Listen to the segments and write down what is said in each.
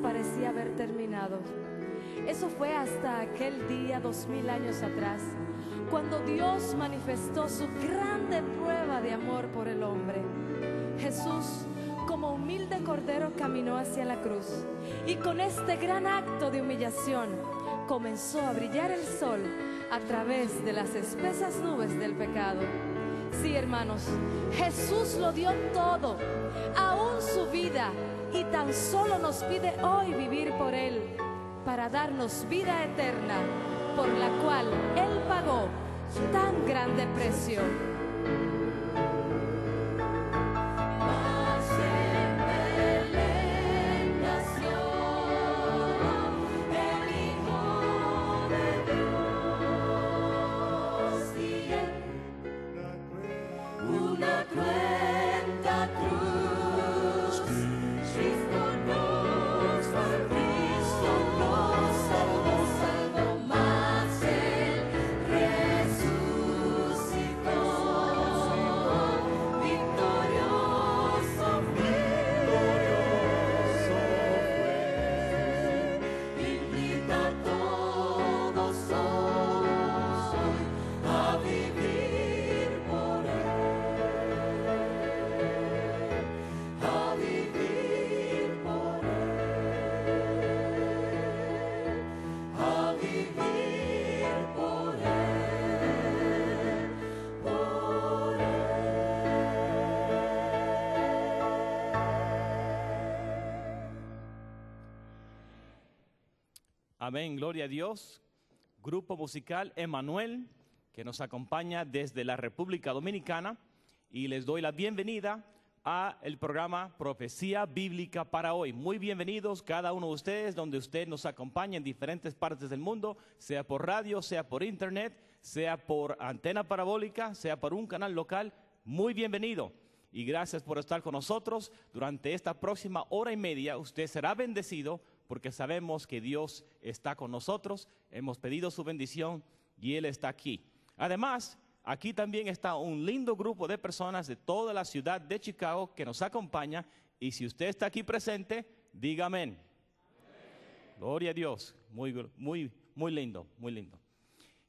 parecía haber terminado. Eso fue hasta aquel día, dos mil años atrás, cuando Dios manifestó su grande prueba de amor por el hombre. Jesús, como humilde cordero, caminó hacia la cruz y con este gran acto de humillación comenzó a brillar el sol a través de las espesas nubes del pecado. Sí, hermanos. Jesús lo dio todo, aún su vida, y tan solo nos pide hoy vivir por Él, para darnos vida eterna, por la cual Él pagó tan grande precio. Amén, gloria a Dios. Grupo musical Emanuel, que nos acompaña desde la República Dominicana. Y les doy la bienvenida a el programa Profecía Bíblica para hoy. Muy bienvenidos cada uno de ustedes, donde usted nos acompaña en diferentes partes del mundo, sea por radio, sea por internet, sea por antena parabólica, sea por un canal local. Muy bienvenido y gracias por estar con nosotros. Durante esta próxima hora y media usted será bendecido porque sabemos que Dios está con nosotros, hemos pedido su bendición y Él está aquí. Además, aquí también está un lindo grupo de personas de toda la ciudad de Chicago que nos acompaña y si usted está aquí presente, diga amén. Gloria a Dios, muy, muy, lindo, muy lindo.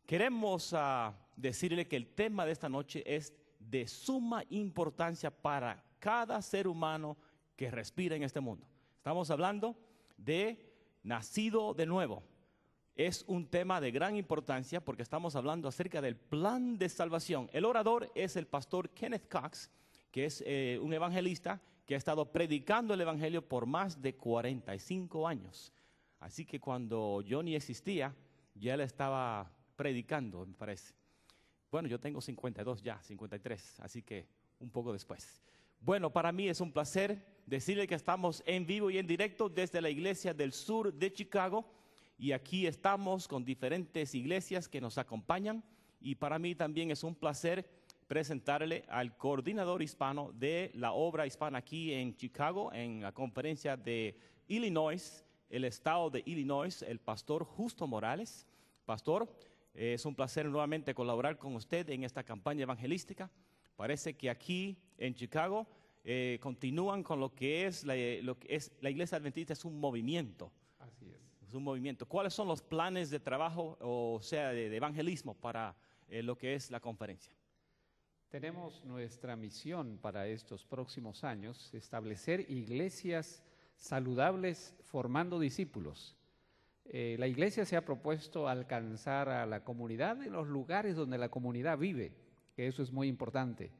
Queremos ah, decirle que el tema de esta noche es de suma importancia para cada ser humano que respira en este mundo. Estamos hablando de nacido de nuevo. Es un tema de gran importancia porque estamos hablando acerca del plan de salvación. El orador es el pastor Kenneth Cox, que es eh, un evangelista que ha estado predicando el Evangelio por más de 45 años. Así que cuando yo ni existía, ya él estaba predicando, me parece. Bueno, yo tengo 52 ya, 53, así que un poco después. Bueno, para mí es un placer decirle que estamos en vivo y en directo desde la iglesia del sur de Chicago y aquí estamos con diferentes iglesias que nos acompañan y para mí también es un placer presentarle al coordinador hispano de la obra hispana aquí en Chicago, en la conferencia de Illinois, el estado de Illinois, el pastor Justo Morales. Pastor, es un placer nuevamente colaborar con usted en esta campaña evangelística. Parece que aquí en Chicago eh, continúan con lo que, es la, eh, lo que es la iglesia adventista, es un movimiento. es. un movimiento. ¿Cuáles son los planes de trabajo, o sea, de, evangelismo para eh, lo que es la conferencia? Tenemos nuestra misión para estos próximos años, establecer iglesias saludables formando discípulos. la iglesia se ha propuesto alcanzar a la comunidad en los lugares donde la comunidad vive, que eso es muy importante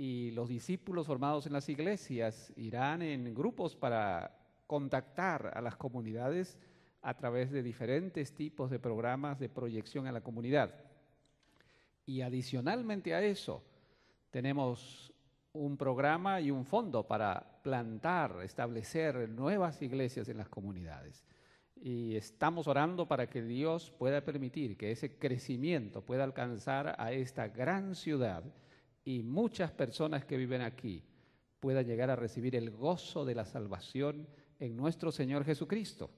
y los discípulos formados en las iglesias irán en grupos para contactar a las comunidades a través de diferentes tipos de programas de proyección a la comunidad. Y adicionalmente a eso, tenemos un programa y un fondo para plantar, establecer nuevas iglesias en las comunidades. Y estamos orando para que Dios pueda permitir que ese crecimiento pueda alcanzar a esta gran ciudad y muchas personas que viven aquí puedan llegar a recibir el gozo de la salvación en nuestro Señor Jesucristo.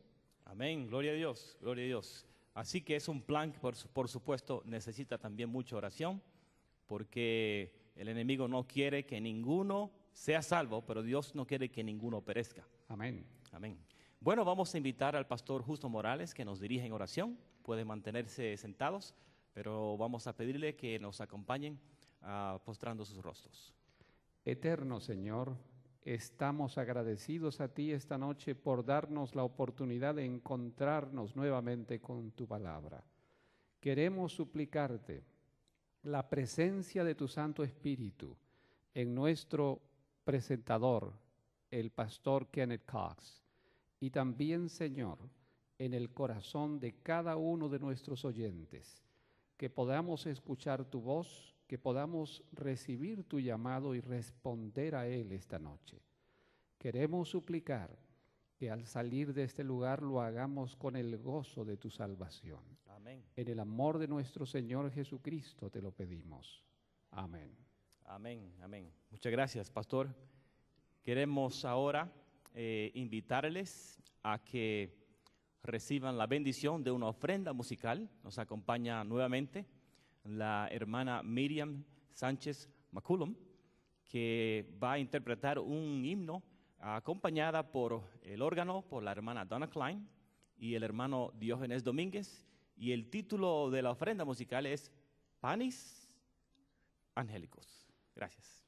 Amén, gloria a Dios, gloria a Dios. Así que es un plan que por, supuesto necesita también mucha oración, porque el enemigo no quiere que ninguno sea salvo, pero Dios no quiere que ninguno perezca. Amén. Amén. Bueno, vamos a invitar al pastor Justo Morales que nos dirige en oración. Pueden mantenerse sentados, pero vamos a pedirle que nos acompañen. Ah, postrando sus rostros. Eterno Señor, estamos agradecidos a ti esta noche por darnos la oportunidad de encontrarnos nuevamente con tu palabra. Queremos suplicarte la presencia de tu Santo Espíritu en nuestro presentador, el pastor Kenneth Cox, y también, Señor, en el corazón de cada uno de nuestros oyentes, que podamos escuchar tu voz que podamos recibir tu llamado y responder a Él esta noche. Queremos suplicar que al salir de este lugar lo hagamos con el gozo de tu salvación. Amén. En el amor de nuestro Señor Jesucristo te lo pedimos. Amén. Amén, amén. Muchas gracias, pastor. Queremos ahora eh, invitarles a que reciban la bendición de una ofrenda musical. Nos acompaña nuevamente la hermana Miriam Sánchez Maculum que va a interpretar un himno acompañada por el órgano, por la hermana Donna Klein y el hermano Diógenes Domínguez. Y el título de la ofrenda musical es Panis Angélicos. Gracias.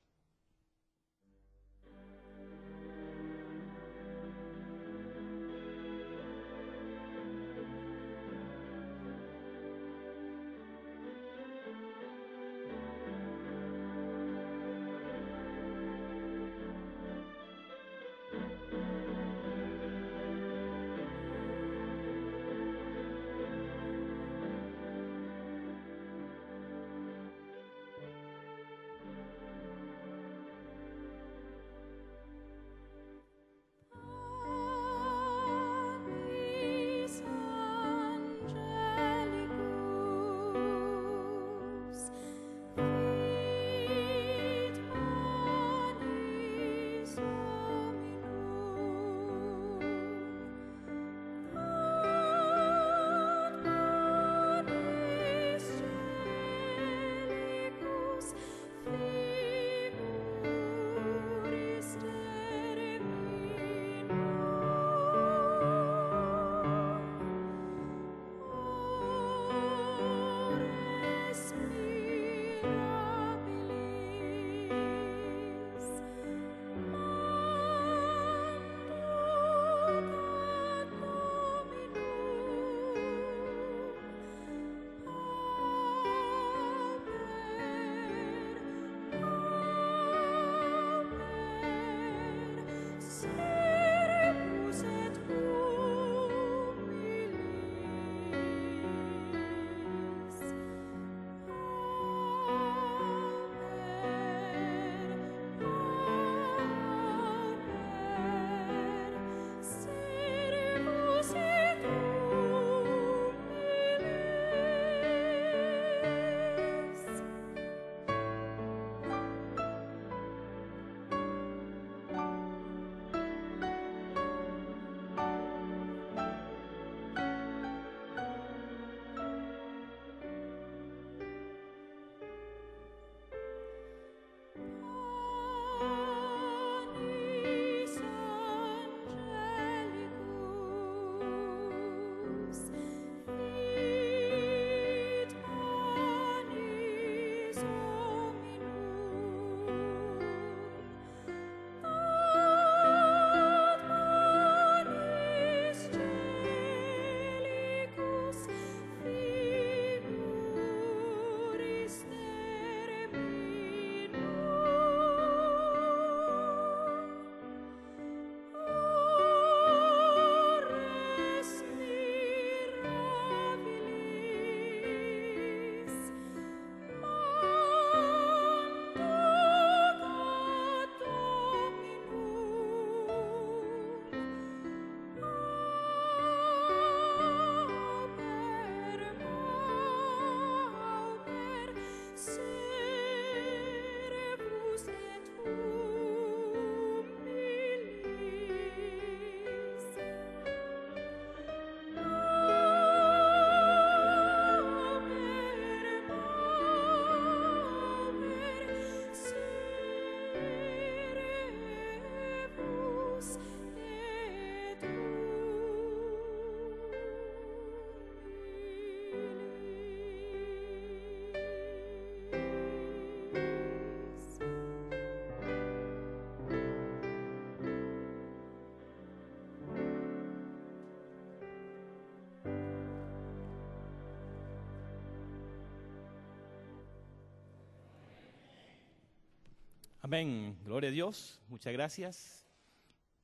Amén. Gloria a Dios. Muchas gracias.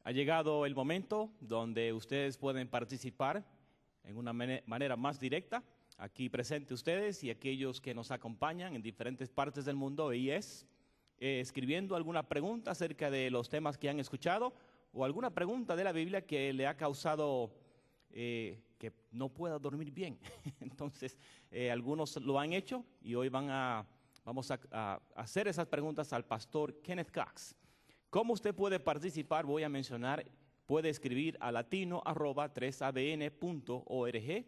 Ha llegado el momento donde ustedes pueden participar en una manera más directa, aquí presente ustedes y aquellos que nos acompañan en diferentes partes del mundo, y es eh, escribiendo alguna pregunta acerca de los temas que han escuchado o alguna pregunta de la Biblia que le ha causado eh, que no pueda dormir bien. Entonces, eh, algunos lo han hecho y hoy van a Vamos a, hacer esas preguntas al pastor Kenneth Cox. ¿Cómo usted puede participar? Voy a mencionar, puede escribir a latino.3abn.org,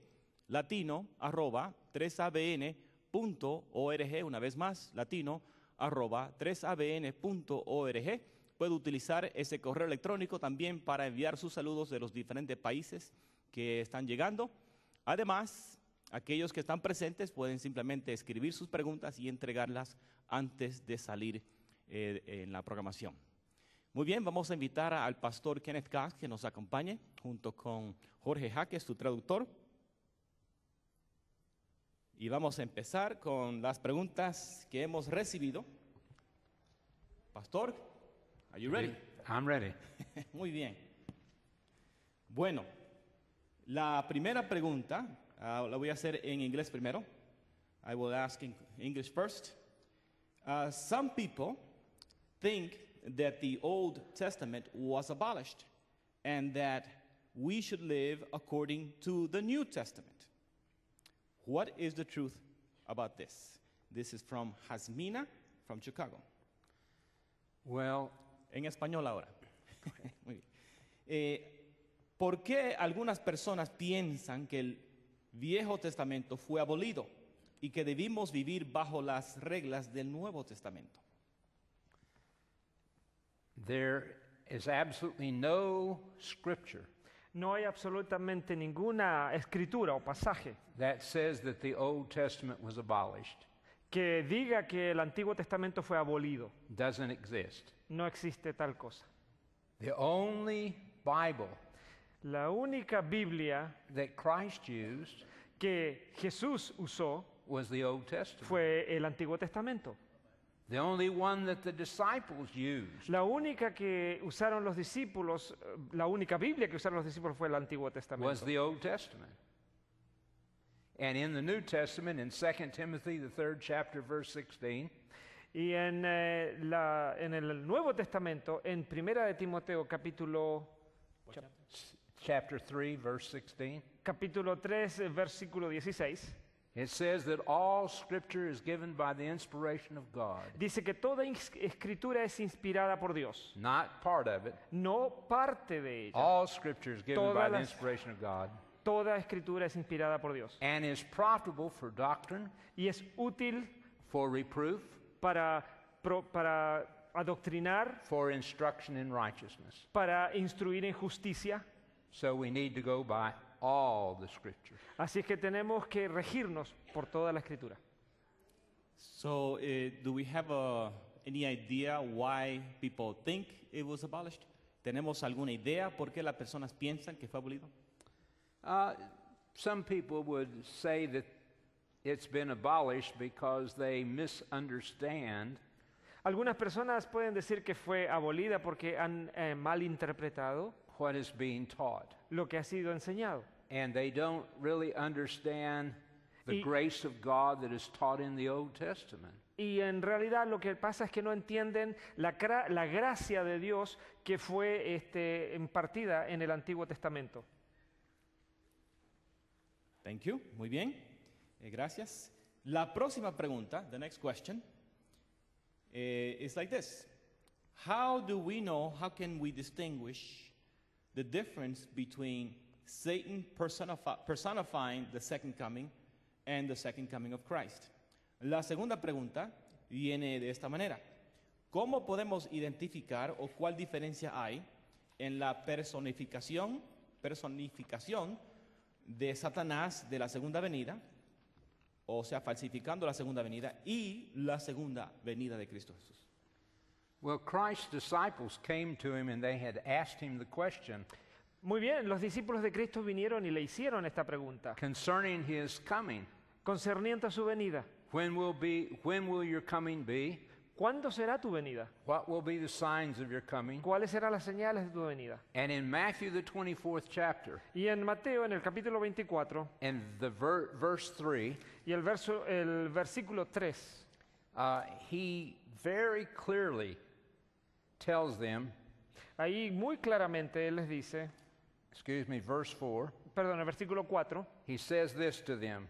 latino.3abn.org, una vez más, latino.3abn.org. Puede utilizar ese correo electrónico también para enviar sus saludos de los diferentes países que están llegando. Además, Aquellos que están presentes pueden simplemente escribir sus preguntas y entregarlas antes de salir eh, en la programación. Muy bien, vamos a invitar al pastor Kenneth Gass que nos acompañe junto con Jorge Jaques, su traductor. Y vamos a empezar con las preguntas que hemos recibido. Pastor, are you ready? I'm ready. Muy bien. Bueno, la primera pregunta Uh, voy a hacer en inglés primero. I will ask in English first. Uh, some people think that the Old Testament was abolished and that we should live according to the New Testament. What is the truth about this? This is from Jasmina from Chicago. Well, en español ahora. eh, ¿Por qué algunas personas piensan que el Viejo Testamento fue abolido y que debimos vivir bajo las reglas del Nuevo Testamento. no hay absolutamente ninguna escritura o pasaje que diga que el Antiguo Testamento fue abolido. No existe tal cosa. The only Bible la única Biblia that Christ used que Jesús usó was the Old Testament. fue el Antiguo Testamento. The only one that the disciples used La única que usaron los discípulos, eh, la única Biblia que usaron los discípulos fue el Antiguo Testamento. was the Old Testament. And in the New Testament, in 2 Timothy, the third chapter, verse 16, Y en, eh, la- en el Nuevo Testamento, en Primera de Timoteo capítulo chapter 3, verse 16. Capítulo 3, versículo 16. It says that all scripture is given by the inspiration of God. Dice que toda escritura es inspirada por Dios. Not part of it. No parte de ella. All scripture is given Todas by the inspiration of God. Toda escritura es inspirada por Dios. And is profitable for doctrine. Y es útil for reproof. Para pro, para adoctrinar. For instruction in righteousness. Para instruir en justicia. So we need to go by all the scripture. Así es que tenemos que regirnos por toda la escritura. So, eh, do we have a, uh, any idea why people think it was abolished? ¿Tenemos alguna idea por qué las personas piensan que fue abolido? Uh, some people would say that it's been abolished because they misunderstand Algunas personas pueden decir que fue abolida porque han eh, malinterpretado what is being taught. Lo que ha sido enseñado. And they don't really understand the y, grace of God that is taught in the Old Testament. Y en realidad lo que pasa es que no entienden la, la gracia de Dios que fue este, impartida en el Antiguo Testamento. Thank you. Muy bien. Eh, gracias. La próxima pregunta, the next question, eh, is like this. How do we know, how can we distinguish La segunda pregunta viene de esta manera. ¿Cómo podemos identificar o cuál diferencia hay en la personificación, personificación de Satanás de la segunda venida, o sea, falsificando la segunda venida y la segunda venida de Cristo Jesús? Well, Christ's disciples came to him and they had asked him the question. Muy bien, los discípulos de Cristo vinieron y le hicieron esta pregunta. Concerning his coming. Concerniente a su venida. When will be when will your coming be? ¿Cuándo será tu venida? What will be the signs of your coming? ¿Cuáles serán las señales de tu venida? And in Matthew the 24th chapter. Y en Mateo en el capítulo 24. And the ver, verse 3. Y el verso el versículo 3. Uh, he very clearly tells them, Ahí muy claramente él les dice, excuse me, verse 4, perdón, el versículo 4, he says this to them.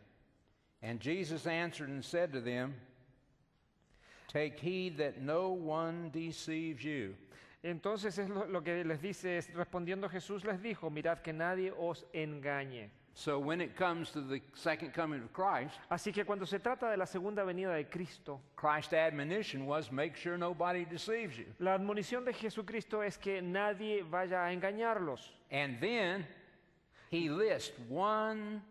And Jesus answered and said to them, Take heed that no one deceives you. Entonces es lo, lo que les dice, es, respondiendo Jesús les dijo, mirad que nadie os engañe. So when it comes to the second Así que cuando se trata de la segunda venida de Cristo, La admonición de Jesucristo es que nadie vaya a engañarlos. And then he lists one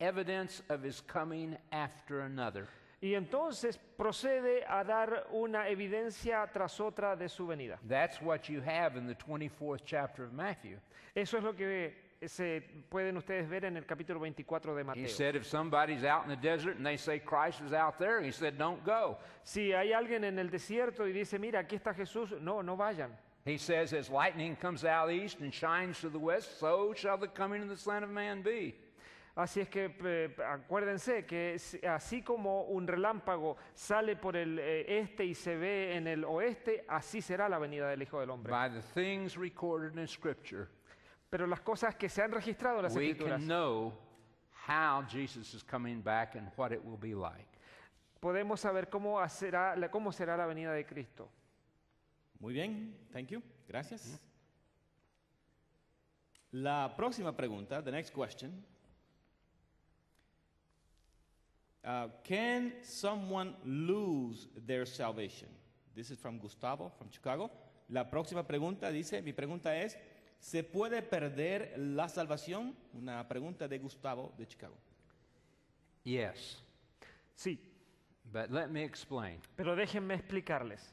evidence of his coming after another. Y entonces procede a dar una evidencia tras otra de su venida. That's what you have in the 24th chapter of Matthew. Eso es lo que se pueden ustedes ver en el capítulo 24 de Mateo. He said if somebody's out in the desert and they say Christ is out there, he said don't go. Si hay alguien en el desierto y dice, mira, aquí está Jesús, no, no vayan. He says as lightning comes out east and shines to the west, so shall the coming of the Son of Man be. Así es que eh, acuérdense que así como un relámpago sale por el eh, este y se ve en el oeste, así será la venida del Hijo del Hombre. By the things recorded in Scripture. Pero las cosas que se han registrado en las escrituras. Podemos saber cómo será, cómo será la venida de Cristo. Muy bien, thank you. Gracias. La próxima pregunta, the next question. Uh, can someone lose their salvation? This is from Gustavo from Chicago. La próxima pregunta dice, mi pregunta es, ¿Se puede perder la salvación? Una pregunta de Gustavo de Chicago. Yes, Sí, but let me explain. pero déjenme explicarles.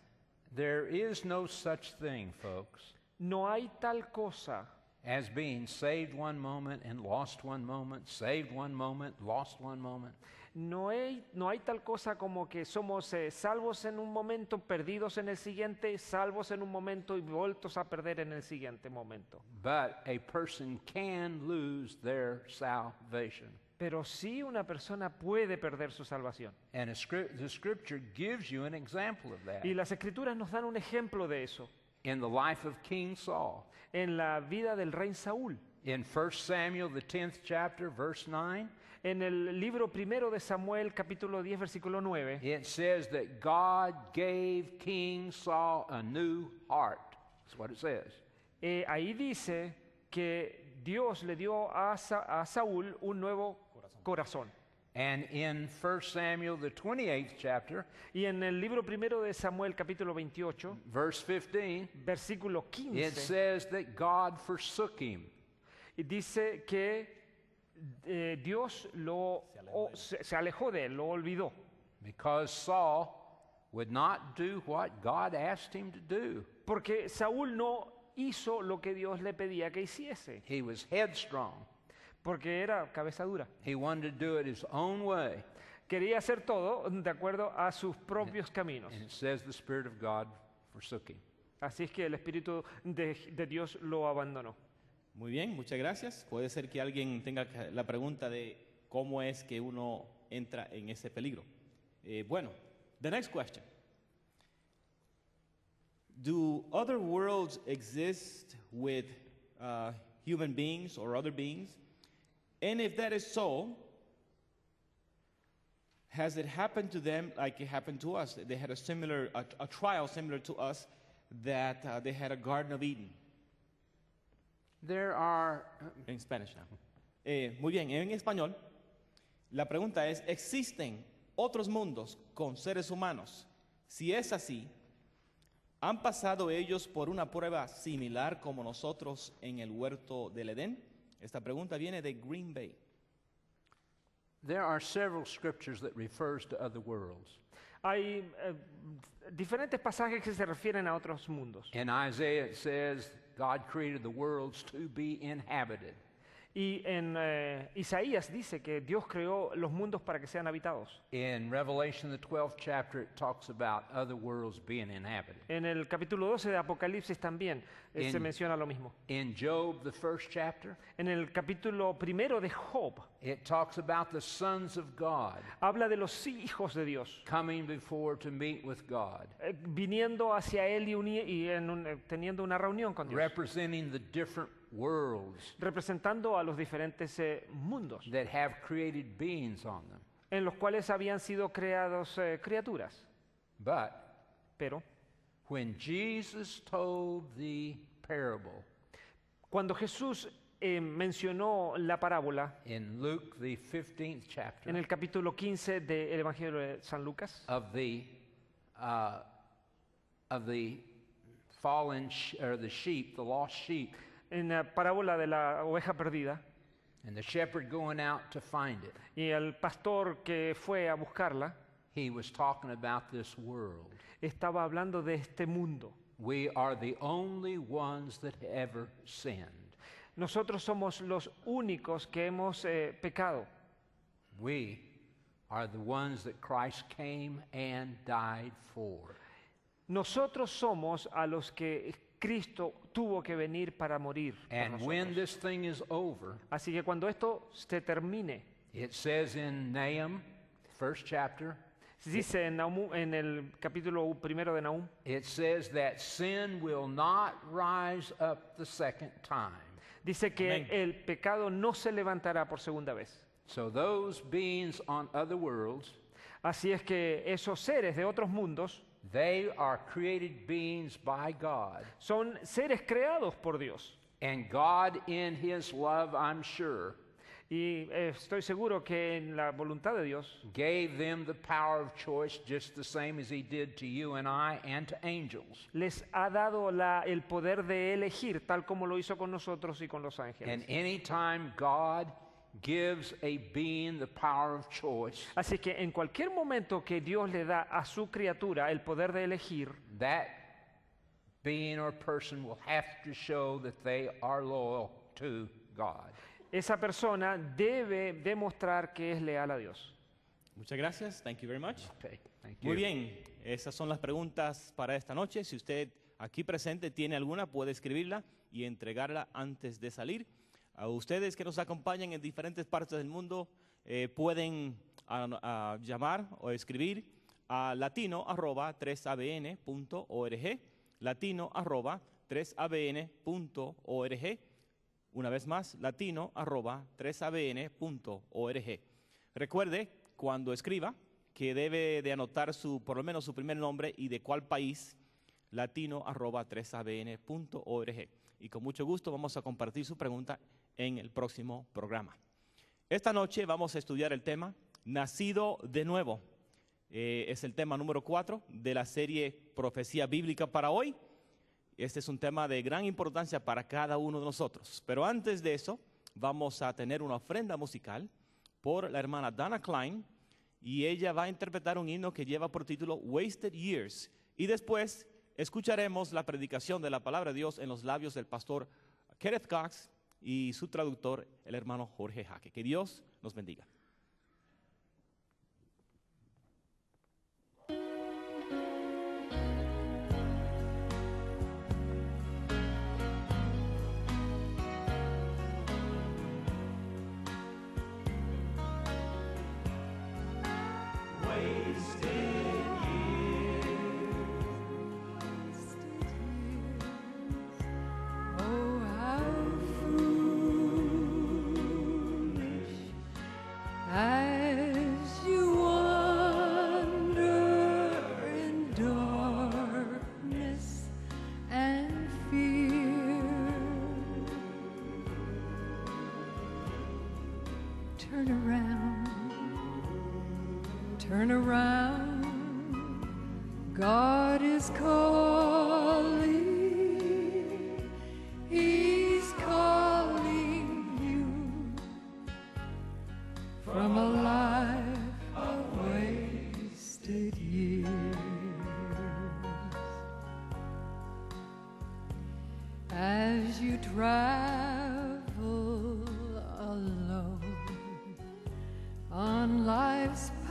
There is no such thing, folks, No hay tal cosa as being saved one moment and lost one moment, saved one moment, lost one moment no hay, tal cosa como que somos eh, salvos en un momento, perdidos en el siguiente, salvos en un momento y vueltos a perder en el siguiente momento. But a person can lose their salvation. Pero sí una persona puede perder su salvación. And the scripture gives you an example of that. Y las escrituras nos dan un ejemplo de eso. In the life of King Saul. En la vida del rey Saúl. In 1 Samuel the 10th chapter verse 9 en el libro primero de Samuel, capítulo 10, versículo 9. It says that God gave King Saul a new heart. what it says. Eh, ahí dice que Dios le dio a, a Saúl un nuevo corazón. And in Samuel, the chapter, y en el libro primero de Samuel, capítulo 28, versículo 15, it says that God forsook him. Y dice que eh, Dios se alejó, de él, lo olvidó. Because Saul would not do what God asked him to do. Porque Saúl no hizo lo que Dios le pedía que hiciese. He was headstrong. Porque era cabeza dura. He wanted to do it his own way. Quería hacer todo de acuerdo a sus propios caminos. the Spirit of God forsook Así es que el Espíritu de Dios lo abandonó. Muy bien, muchas gracias. Puede ser que alguien tenga la pregunta de cómo es que uno entra en ese peligro. Eh, bueno, the next question. Do other worlds exist with uh, human beings or other beings? And if that is so, has it happened to them like it happened to us? They had a similar, a, a trial similar to us that uh, they had a Garden of Eden. Uh, eh, muy bien, en español, la pregunta es, ¿existen otros mundos con seres humanos? Si es así, ¿han pasado ellos por una prueba similar como nosotros en el huerto del Edén? Esta pregunta viene de Green Bay. scriptures Hay eh, diferentes pasajes que se refieren a otros mundos. Isaiah it God created the worlds to be inhabited. Y en eh, Isaías dice que Dios creó los mundos para que sean habitados. In Revelation, the 12th chapter, it talks about other worlds being inhabited. En el capítulo 12 de Apocalipsis también eh, In- se menciona lo mismo. In Job, the first chapter, En el capítulo primero de Job it talks about the sons of God habla de los hijos de Dios coming before to meet with God, eh, viniendo hacia él y, y en un- eh, teniendo una reunión con Dios, representing the different worlds representando a los diferentes eh, mundos that have created beings on them. en los cuales habían sido creados eh, criaturas. But Pero when Jesus told the parable cuando Jesús eh, mencionó la parábola in Luke the 15th chapter en el capítulo 15 del Evangelio de San Lucas of the uh, of the fallen sh- or the sheep, the lost sheep en la parábola de la oveja perdida. Y el pastor que fue a buscarla. Estaba hablando de este mundo. We are the only ones that ever Nosotros somos los únicos que hemos eh, pecado. We are the ones that Christ came and died for. Nosotros somos a los que Cristo tuvo que venir para morir. Así que cuando esto se termine, it dice en, Nahum, en el capítulo primero de Nahum, Dice que el pecado no se levantará por segunda vez. Así es que esos seres de otros mundos, They are created beings by God. Son seres creados por Dios. And God in his love, I'm sure. Y estoy seguro que en la voluntad de Dios gave them the power of choice just the same as he did to you and I and to angels. Les ha dado la, el poder de elegir tal como lo hizo con nosotros y con los ángeles. And any time God a Así que en cualquier momento que Dios le da a su criatura el poder de elegir, esa persona debe demostrar que es leal a Dios. Muchas gracias. Thank you very much. Muy bien. Esas son las preguntas para esta noche. Si usted aquí presente tiene alguna, puede escribirla y entregarla antes de salir. A ustedes que nos acompañan en diferentes partes del mundo eh, pueden ah, ah, llamar o escribir a 3 abnorg 3 abnorg una vez más, latino.3abn.org. Recuerde, cuando escriba, que debe de anotar su, por lo menos su primer nombre y de cuál país, 3 abnorg Y con mucho gusto vamos a compartir su pregunta en el próximo programa. Esta noche vamos a estudiar el tema Nacido de nuevo. Eh, es el tema número cuatro de la serie Profecía Bíblica para hoy. Este es un tema de gran importancia para cada uno de nosotros. Pero antes de eso, vamos a tener una ofrenda musical por la hermana Dana Klein y ella va a interpretar un himno que lleva por título Wasted Years. Y después escucharemos la predicación de la palabra de Dios en los labios del pastor Kenneth Cox y su traductor, el hermano Jorge Jaque. Que Dios nos bendiga.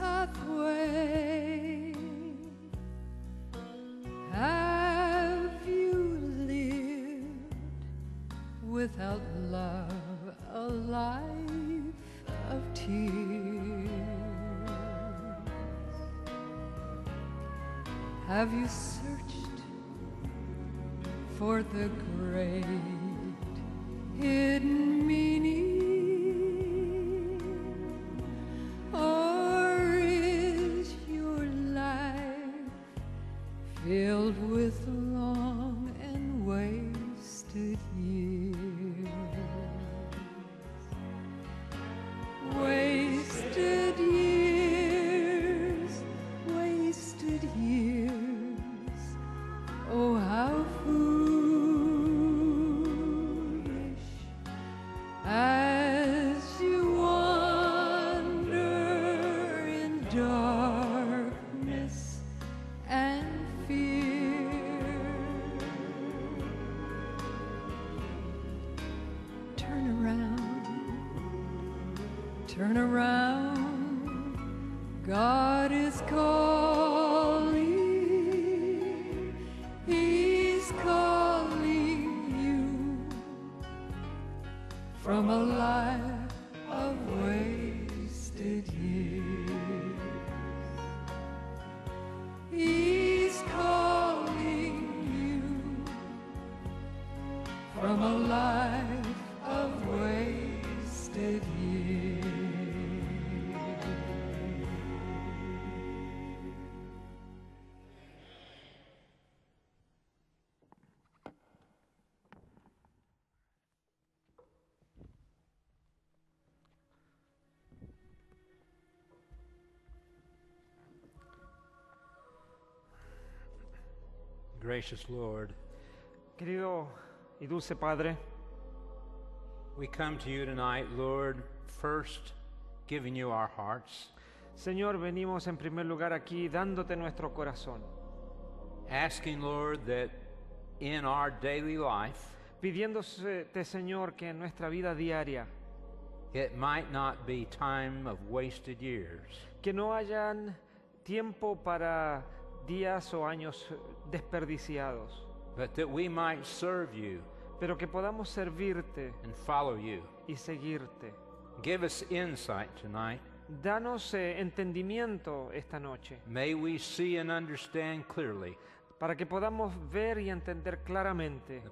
pathway have you lived without love a life of tears have you searched for the grave gracious Lord, Querido y dulce Padre, we come to you tonight, Lord, first giving you our hearts, Señor, venimos en primer lugar aquí dándote nuestro corazón, asking, Lord, that in our daily life pidiéndote, Señor, que en nuestra vida diaria, it might not be time of wasted years, que no hayan tiempo para días o años desperdiciados, pero que podamos servirte y seguirte. Danos eh, entendimiento esta noche para que podamos ver y entender claramente el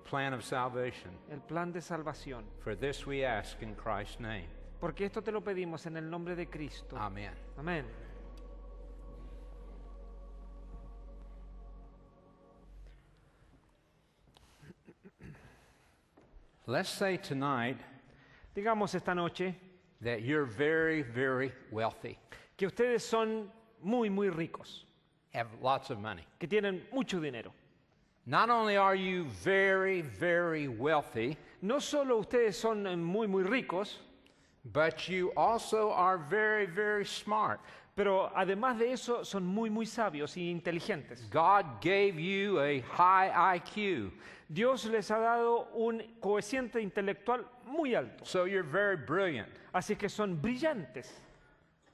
plan de salvación. Porque esto te lo pedimos en el nombre de Cristo. Amén. Amén. Let's say tonight, digamos esta noche, that you're very, very wealthy, que ustedes son muy, muy ricos, have lots of money. que tienen mucho dinero. Not only are you very, very wealthy, No solo ustedes son muy, muy ricos, but you also are very, very smart. Pero además de eso, son muy, muy sabios y e inteligentes. God gave you a high IQ. Dios les ha dado un coeficiente intelectual muy alto. So you're very brilliant. Así que son brillantes.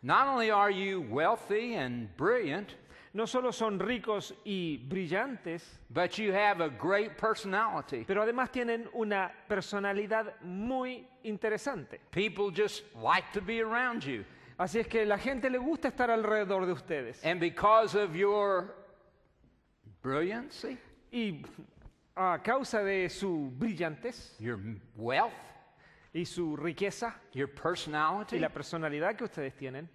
Not only are you wealthy and brilliant, no solo son ricos y brillantes, but you have a great personality. Pero además tienen una personalidad muy interesante. People just like to be around you. Así es que la gente le gusta estar alrededor de ustedes. Y a causa de su brillantez y su riqueza y la personalidad que ustedes tienen,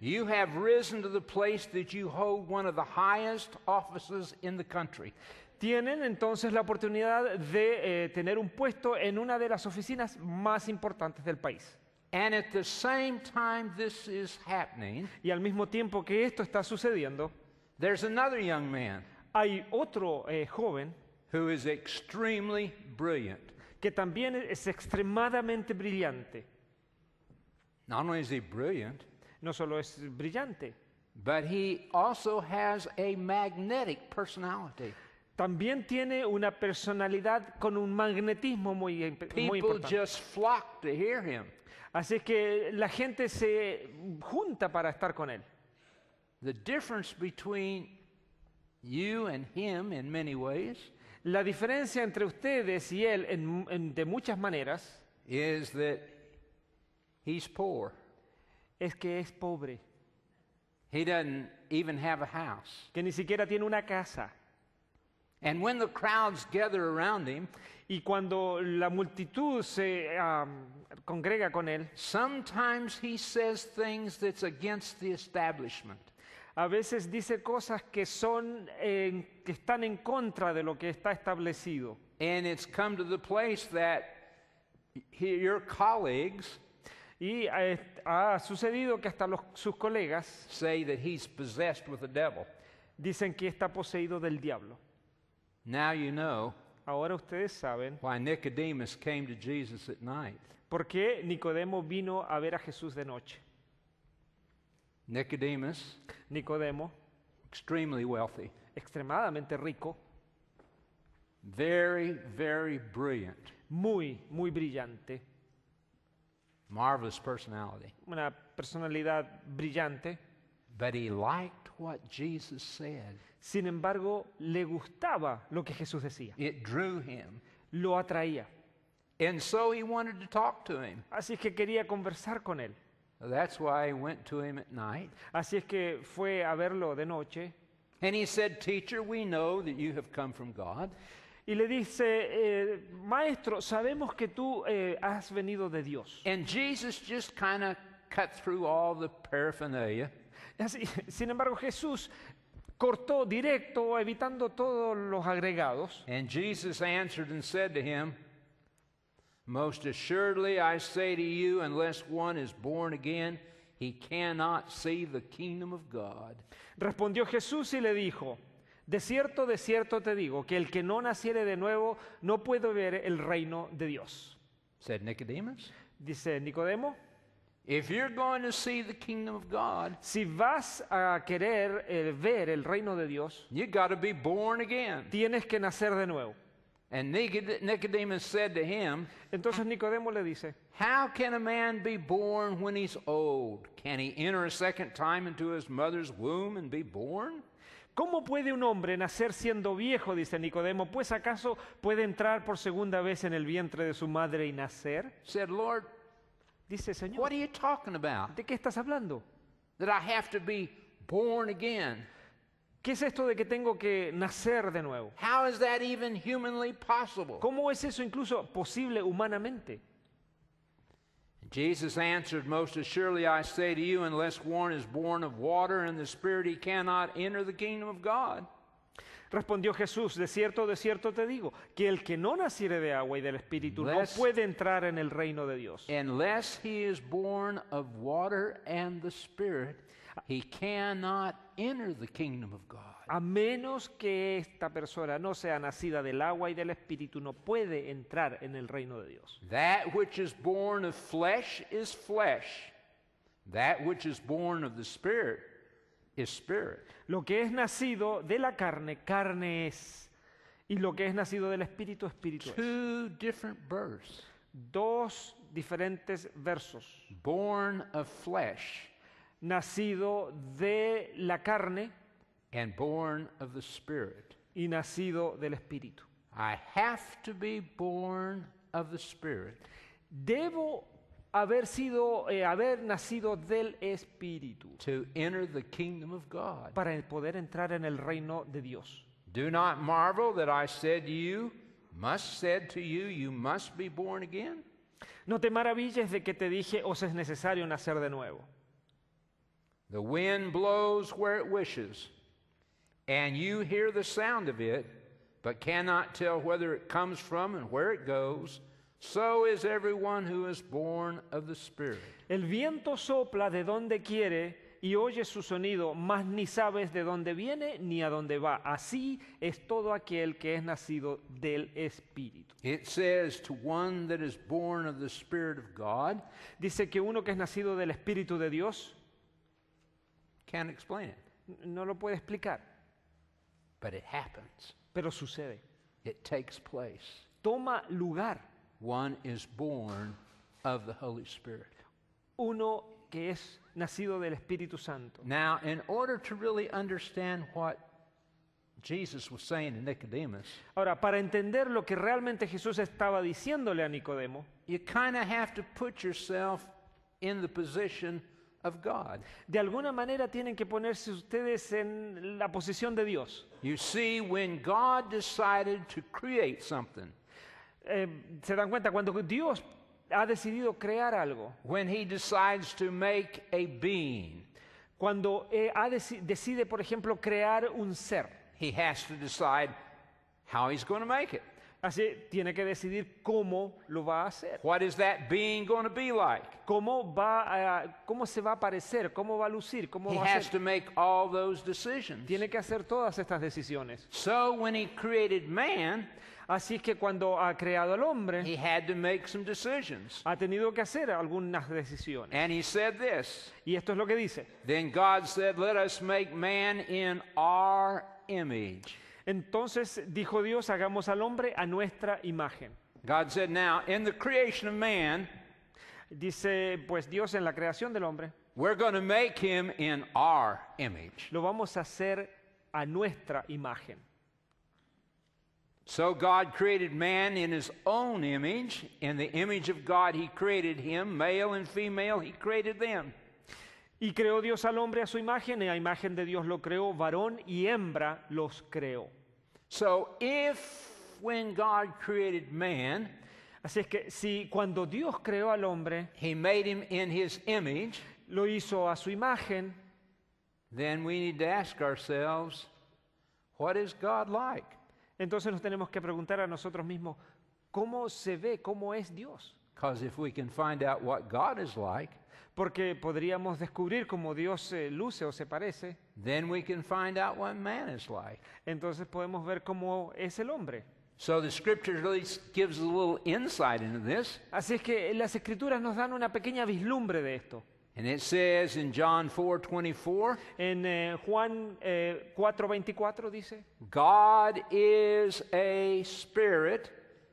tienen entonces la oportunidad de eh, tener un puesto en una de las oficinas más importantes del país. And at the same time this is happening, y al mismo tiempo que esto está sucediendo, there's another young man hay otro eh, joven who is extremely brilliant. que también es extremadamente brillante. Not only is he brilliant, No solo es brillante, but he also has a magnetic personality. también tiene una personalidad con un magnetismo muy, imp- muy People importante. just flock to hear him. Así que la gente se junta para estar con él. The difference between you and him in many ways la diferencia entre ustedes y él en, en, de muchas maneras is that he's poor. Es que es pobre. He doesn't even have a house. Que ni siquiera tiene una casa. And when the crowds gather around him, y cuando la multitud se um, congrega con él, sometimes he says things that's against the establishment. A veces dice cosas que son eh, que están en contra de lo que está establecido. And it's come to the place that he, your colleagues y eh, ha sucedido que hasta los, sus colegas say that he's possessed with the devil. Dicen que está poseído del diablo. Now you know Ahora ustedes saben why Nicodemus came to Jesus at night. por qué Nicodemo vino a ver a Jesús de noche. Nicodemus, Nicodemo, extremely wealthy, extremadamente rico, very, very brilliant, muy, muy brillante, marvelous personality, una personalidad brillante. But he liked what Jesus said. Sin embargo, le gustaba lo que Jesús decía. It drew him. Lo atraía. And so he wanted to talk to him. Así es que quería conversar con él. That's why I went to him at night. Así es que fue a verlo de noche. And he said, "Teacher, we know that you have come from God." y le dice, eh, maestro, sabemos que tú eh, has venido de Dios. And Jesus just kind of cut through all the paraphernalia. Sin embargo, Jesús cortó directo, evitando todos los agregados. y Jesus Respondió Jesús y le dijo, De cierto, de cierto te digo, que el que no naciere de nuevo no puede ver el reino de Dios. Said Nicodemus. Nicodemo. If you're going to see the kingdom of God, si vas a querer el eh, ver el reino de Dios, you got to be born again. Tienes que nacer de nuevo. And Nicodemus said to him, Entonces Nicodemo le dice, How can a man be born when he's old? Can he enter a second time into his mother's womb and be born? ¿Cómo puede un hombre nacer siendo viejo? dice Nicodemo, pues acaso puede entrar por segunda vez en el vientre de su madre y nacer? Said Lord, Dice, Señor, What are you talking about? ¿de qué estás hablando? That I have to be born again. ¿Qué es esto de que tengo que nacer de nuevo? How is that even humanly possible? ¿Cómo es eso incluso posible humanamente? Jesus answered, Most assuredly I say to you, unless one is born of water and the Spirit, he cannot enter the kingdom of God. Respondió Jesús, de cierto, de cierto te digo, que el que no naciere de agua y del Espíritu no puede entrar en el reino de Dios. Unless he is born of water and the Spirit, he cannot enter the kingdom of God. A menos que esta persona no sea nacida del agua y del Espíritu, no puede entrar en el reino de Dios. That which is born of flesh is flesh. That which is born of the Spirit spirit. Lo que es nacido de la carne, carne es. Y lo que es nacido del espíritu, espíritu Two Different births. Dos diferentes versos. Born of flesh. Nacido de la carne. And born of the spirit. Y nacido del espíritu. I have to be born of the spirit. Debo haber sido, eh, haber nacido del Espíritu to enter the kingdom of God. para poder entrar en el reino de Dios. Do not marvel that I said you must said to you you must be born again. No te maravilles de que te dije os es necesario nacer de nuevo. The wind blows where it wishes and you hear the sound of it but cannot tell whether it comes from and where it goes. So is everyone who is born of the Spirit. El viento sopla de donde quiere y oye su sonido, mas ni sabes de dónde viene ni a dónde va. Así es todo aquel que es nacido del Espíritu. It says to one that is born of the Spirit of God, Dice que uno que es nacido del Espíritu de Dios can't explain it, no lo puede explicar, but it happens. pero sucede. It takes place. Toma lugar. One is born of the Holy Spirit. Uno que es nacido del Espíritu Santo. Now, in order to really understand what Jesus was saying to Nicodemus, Ahora, para entender lo que realmente Jesús estaba diciéndole a Nicodemo, you kind of have to put yourself in the position of God. de alguna manera tienen que ponerse ustedes en la posición de Dios. You see, when God decided to create something, eh, se dan cuenta, cuando Dios ha decidido crear algo, when he decides to make a being, cuando eh, ha deci decide, por ejemplo, crear un ser, he has to decide how he's going to make it. Así tiene que decidir cómo lo va a hacer. What is that being going to be like? ¿Cómo va a, cómo se va a parecer, cómo va a lucir, cómo he va has a ser? to make all those decisions. Tiene que hacer todas estas decisiones. So when he created man, Así que cuando ha creado al hombre, ha tenido que hacer algunas decisiones. Y esto es lo que dice. Then God said, "Let us make man in our image." Entonces dijo Dios, hagamos al hombre a nuestra imagen. God said, "Now in the creation of man." Dice, pues Dios en la creación del hombre. We're going to make him in our image. Lo vamos a hacer a nuestra imagen. So God created man in his own image. In the image of God, he created him. Male and female, he created them. Y creó Dios al hombre a su imagen, y a imagen de Dios lo creó, varón y hembra los creó. So if when God created man, Así es que si cuando Dios creó al hombre, he made him in his image, lo hizo a su imagen, then we need to ask ourselves, what is God like? Entonces nos tenemos que preguntar a nosotros mismos, ¿cómo se ve, cómo es Dios? porque podríamos descubrir cómo Dios se luce o se parece. Entonces podemos ver cómo es el hombre. Así es que las escrituras nos dan una pequeña vislumbre de esto. And it says in John 4:24, en eh, Juan eh, 4:24 dice, God is a spirit,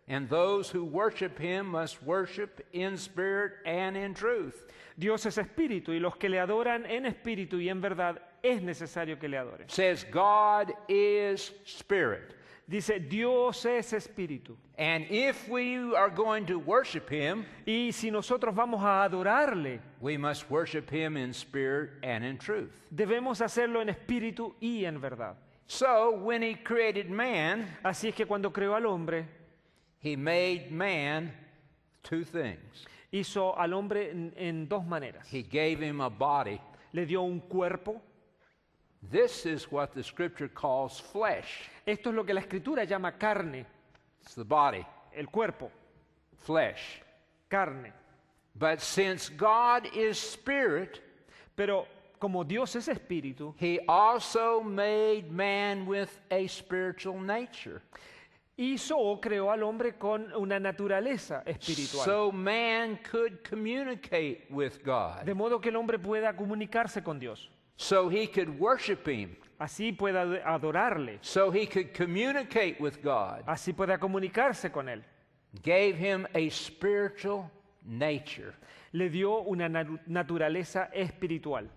and those who worship him must worship in spirit and in truth. Dios es espíritu y los que le adoran en espíritu y en verdad es necesario que le adoren. Says God is spirit. Dice, Dios es espíritu. And if we are going to worship him, y si nosotros vamos a adorarle, we must worship him in spirit and in truth. Debemos hacerlo en espíritu y en verdad. So when he created man, así es que cuando creó al hombre, he made man two things. Hizo al hombre en, en dos maneras. He gave him a body. Le dio un cuerpo. This is what the scripture calls flesh. Esto es lo que la escritura llama carne. It's the body. El cuerpo. Flesh. Carne. But since God is spirit, pero como Dios es espíritu, he also made man with a spiritual nature. Hizo o creó al hombre con una naturaleza espiritual. So man could communicate with God. De modo que el hombre pueda comunicarse con Dios. So he could worship him. Así pueda adorarle. So he could communicate with God. Así pueda comunicarse con él. Gave him a spiritual nature. Le dio una naturaleza espiritual.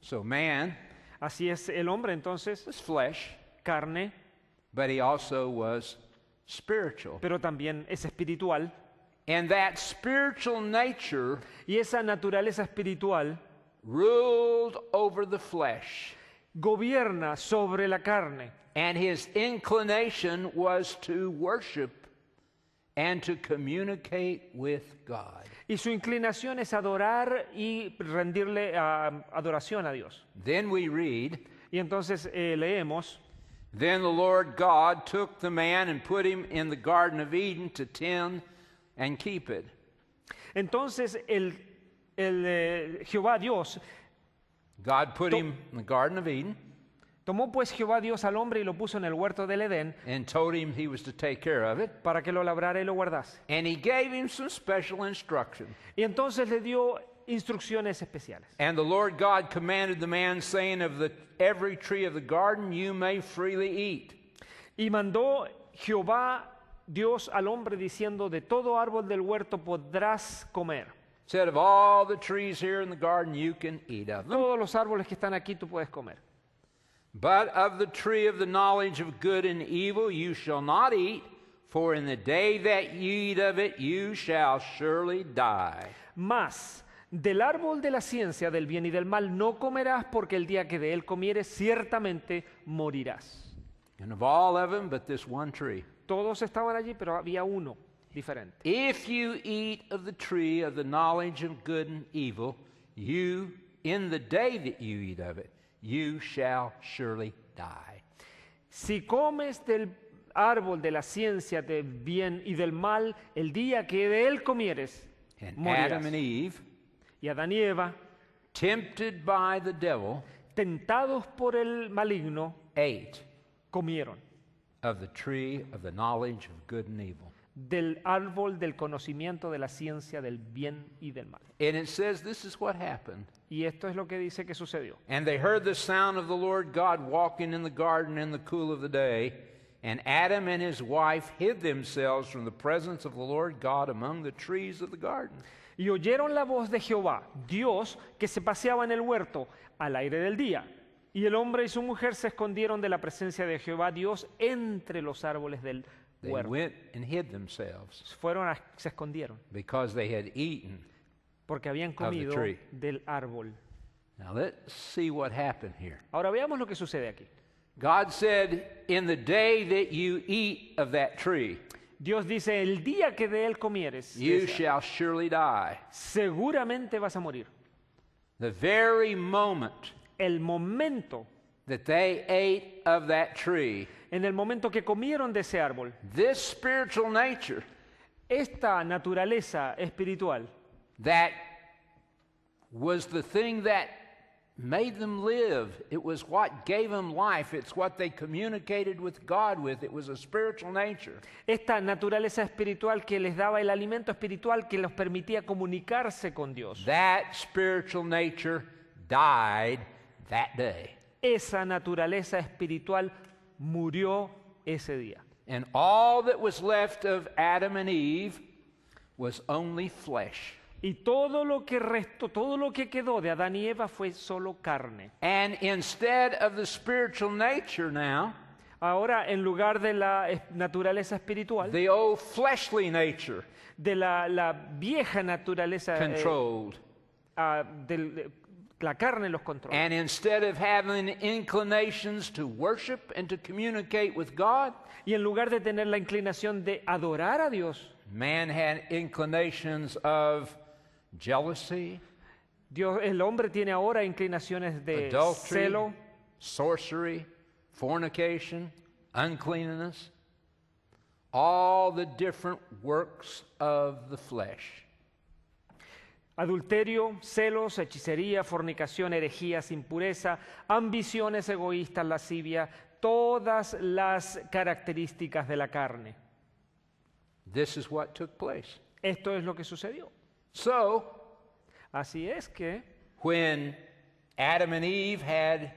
So man, así es el hombre entonces, was flesh, carne, but he also was spiritual. Pero también es espiritual. And that spiritual nature y esa naturaleza espiritual ruled over the flesh gobierna sobre la carne. And his inclination was to worship and to communicate with God. Y su inclinación es adorar y rendirle uh, adoración a Dios. Then we read, y entonces eh, leemos, Then the Lord God took the man and put him in the garden of Eden to tend and keep it. Entonces el, el eh, Jehová Dios God put him in the Garden of Eden. Tomó pues Jehová Dios al hombre y lo puso en el huerto del Edén and told him he was to take care of it. para que lo labrara y lo guardase. And he gave him some special instruction. Y entonces le dio instrucciones especiales. And the Lord God commanded the man saying of the every tree of the garden you may freely eat. Y mandó Jehová Dios al hombre diciendo de todo árbol del huerto podrás comer. said of all the trees here in the garden you can eat of. Todos los árboles que están aquí tú puedes comer. But of the tree of the knowledge of good and evil you shall not eat, for in the day that you eat of it you shall surely die. Mas del árbol de la ciencia del bien y del mal no comerás, porque el día que de él comieres ciertamente morirás. And of all of them but this one tree. Todos estaban allí, pero había uno. If you eat of the tree of the knowledge of good and evil, you in the day that you eat of it, you shall surely die. Si comes del árbol de la ciencia del bien y del mal, el día que de él comieres, and morirás. Adam and Eve, y Adán y Eva, tempted by the devil, tentados por el maligno, ate comieron of the tree of the knowledge of good and evil. del árbol del conocimiento de la ciencia del bien y del mal. And it says this is what happened. Y esto es lo que dice que sucedió. And they heard the sound of the Lord God walking in the garden in the cool of the day, and Adam and his wife hid themselves from the presence of the Lord God among the trees of the garden. Y oyeron la voz de Jehová, Dios, que se paseaba en el huerto al aire del día. Y el hombre y su mujer se escondieron de la presencia de Jehová Dios entre los árboles del jardín They huerto. went and hid themselves Fueron a, se escondieron because they had eaten. porque habían comido tree. del árbol. Now let's see what happened here. Ahora veamos lo que sucede aquí. God said, In the day that you eat of that tree, Dios dice, el día que de él comieres, you esa, shall surely die. seguramente vas a morir. The very moment El momento that they ate of that tree, en el momento que comieron de ese árbol, this spiritual nature esta naturaleza espiritual that was the thing that made them live. It was what gave them life. It's what they communicated with God with. It was a spiritual nature. Esta naturaleza espiritual que les daba el alimento espiritual que les permitía comunicarse con Dios. That spiritual nature died that day. Esa naturaleza espiritual murió ese día. And all that was left of Adam and Eve was only flesh. Y todo lo que restó, todo lo que quedó de Adán y Eva fue solo carne. And instead of the spiritual nature now, ahora en lugar de la naturaleza espiritual, the old fleshly nature, de la, la vieja naturaleza eh, controlled, eh, uh, del, La carne los controla. And instead of having inclinations to worship and to communicate with God, y en lugar de tener la inclinación de adorar a Dios, man had inclinations of jealousy, Dios, el hombre tiene ahora inclinaciones de adultery, celo, sorcery, fornication, uncleanness, all the different works of the flesh. Adulterio, celos, hechicería, fornicación, herejías, impureza, ambiciones egoístas, lascivia, todas las características de la carne. This is what took place. Esto es lo que sucedió. So, así es que when Adam and Eve had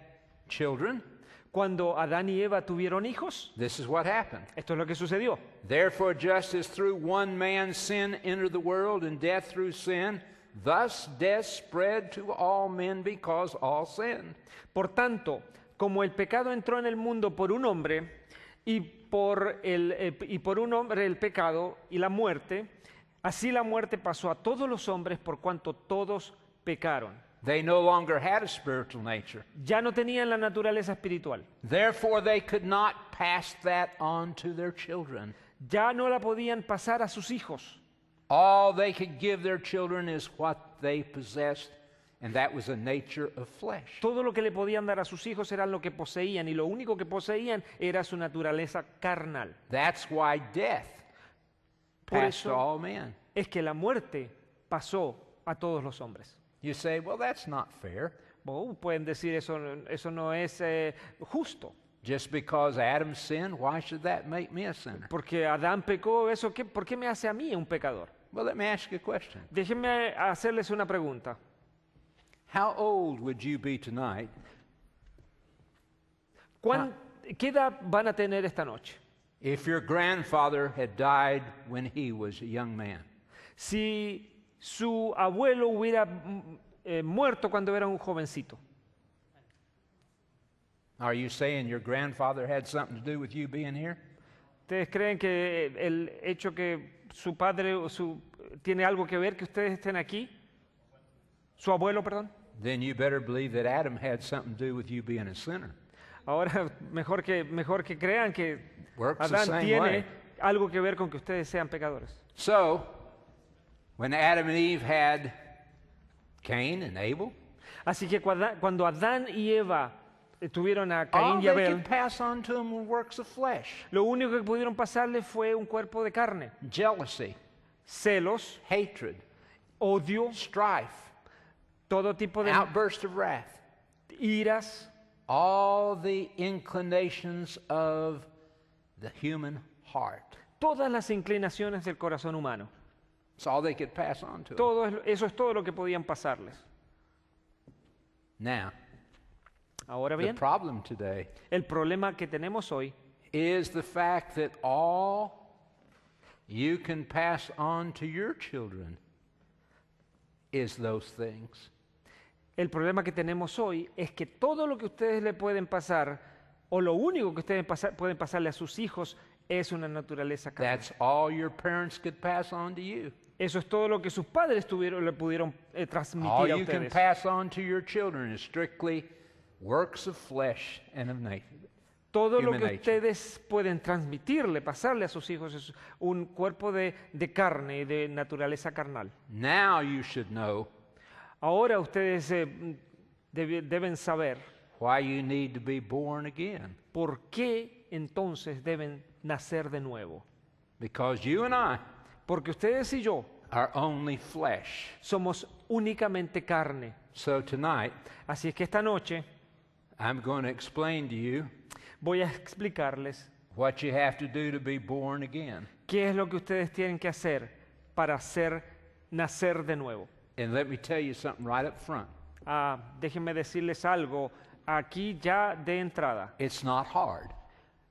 children, cuando Adán y Eva tuvieron hijos, this is what happened. Esto es lo que sucedió. Therefore just as through one man's sin entered the world and death through sin, Por tanto, como el pecado entró en el mundo por un hombre eh, y por, un hombre el pecado y la muerte, así la muerte pasó a todos los hombres por cuanto todos pecaron. Ya no tenían la naturaleza espiritual. Therefore they could not pass that on to their children. Ya no la podían pasar a sus hijos. All they could give their children is what they possessed, and that was a nature of flesh. Todo lo que le podían dar a sus hijos era lo que poseían, y lo único que poseían era su naturaleza carnal. That's why death Por passed to all men. es que la muerte pasó a todos los hombres. You say, well, that's not fair. Oh, pueden decir eso, eso no es eh, justo. Just because Adam sinned, why should that make me a sinner? Porque Adán pecó, eso ¿qué, ¿por qué me hace a mí un pecador? Well, let me ask you a question. Déjenme hacerles una pregunta. How old would you be tonight? ¿Cuán- ¿Qué edad van a tener esta noche? If your grandfather had died when he was a young man, Si su abuelo hubiera mm, eh, muerto cuando era un jovencito. are you saying your grandfather had something to do with you being here? ¿Ustedes creen que el hecho que su padre o su, tiene algo que ver que ustedes estén aquí? Su abuelo, perdón. Ahora mejor que mejor que crean que Adán tiene algo que ver con que ustedes sean pecadores. así que cuando Adán y Eva a lo único que pudieron pasarle fue un cuerpo de carne. Jealousy, celos, hatred, odio, strife, todo tipo de iras, all the inclinations of the human heart. Todas las inclinaciones del corazón humano. todo eso es todo lo que podían pasarles. Now, Ahora bien, el problema que tenemos hoy is the fact that all you can pass on to your children is those things. El problema que tenemos hoy es que todo lo que ustedes le pueden pasar o lo único que ustedes pueden pasarle a sus hijos es una naturaleza carnal. That's all your parents could pass on to you. Eso es todo lo que sus padres tuvieron, le pudieron eh, transmitir a ustedes. All you can pass on to your children is strictly todo lo que ustedes pueden transmitirle, pasarle a sus hijos es un cuerpo de, carne y de naturaleza carnal. Ahora ustedes eh, deben saber por qué entonces deben nacer de nuevo. Porque ustedes y yo only somos únicamente carne. Así es que esta noche I'm going to explain to you Voy a explicarles what you have to do to be born again. qué es lo que ustedes tienen que hacer para ser nacer de nuevo. And let me tell you something right up front. Ah, déjenme decirles algo aquí ya de entrada. It's not hard.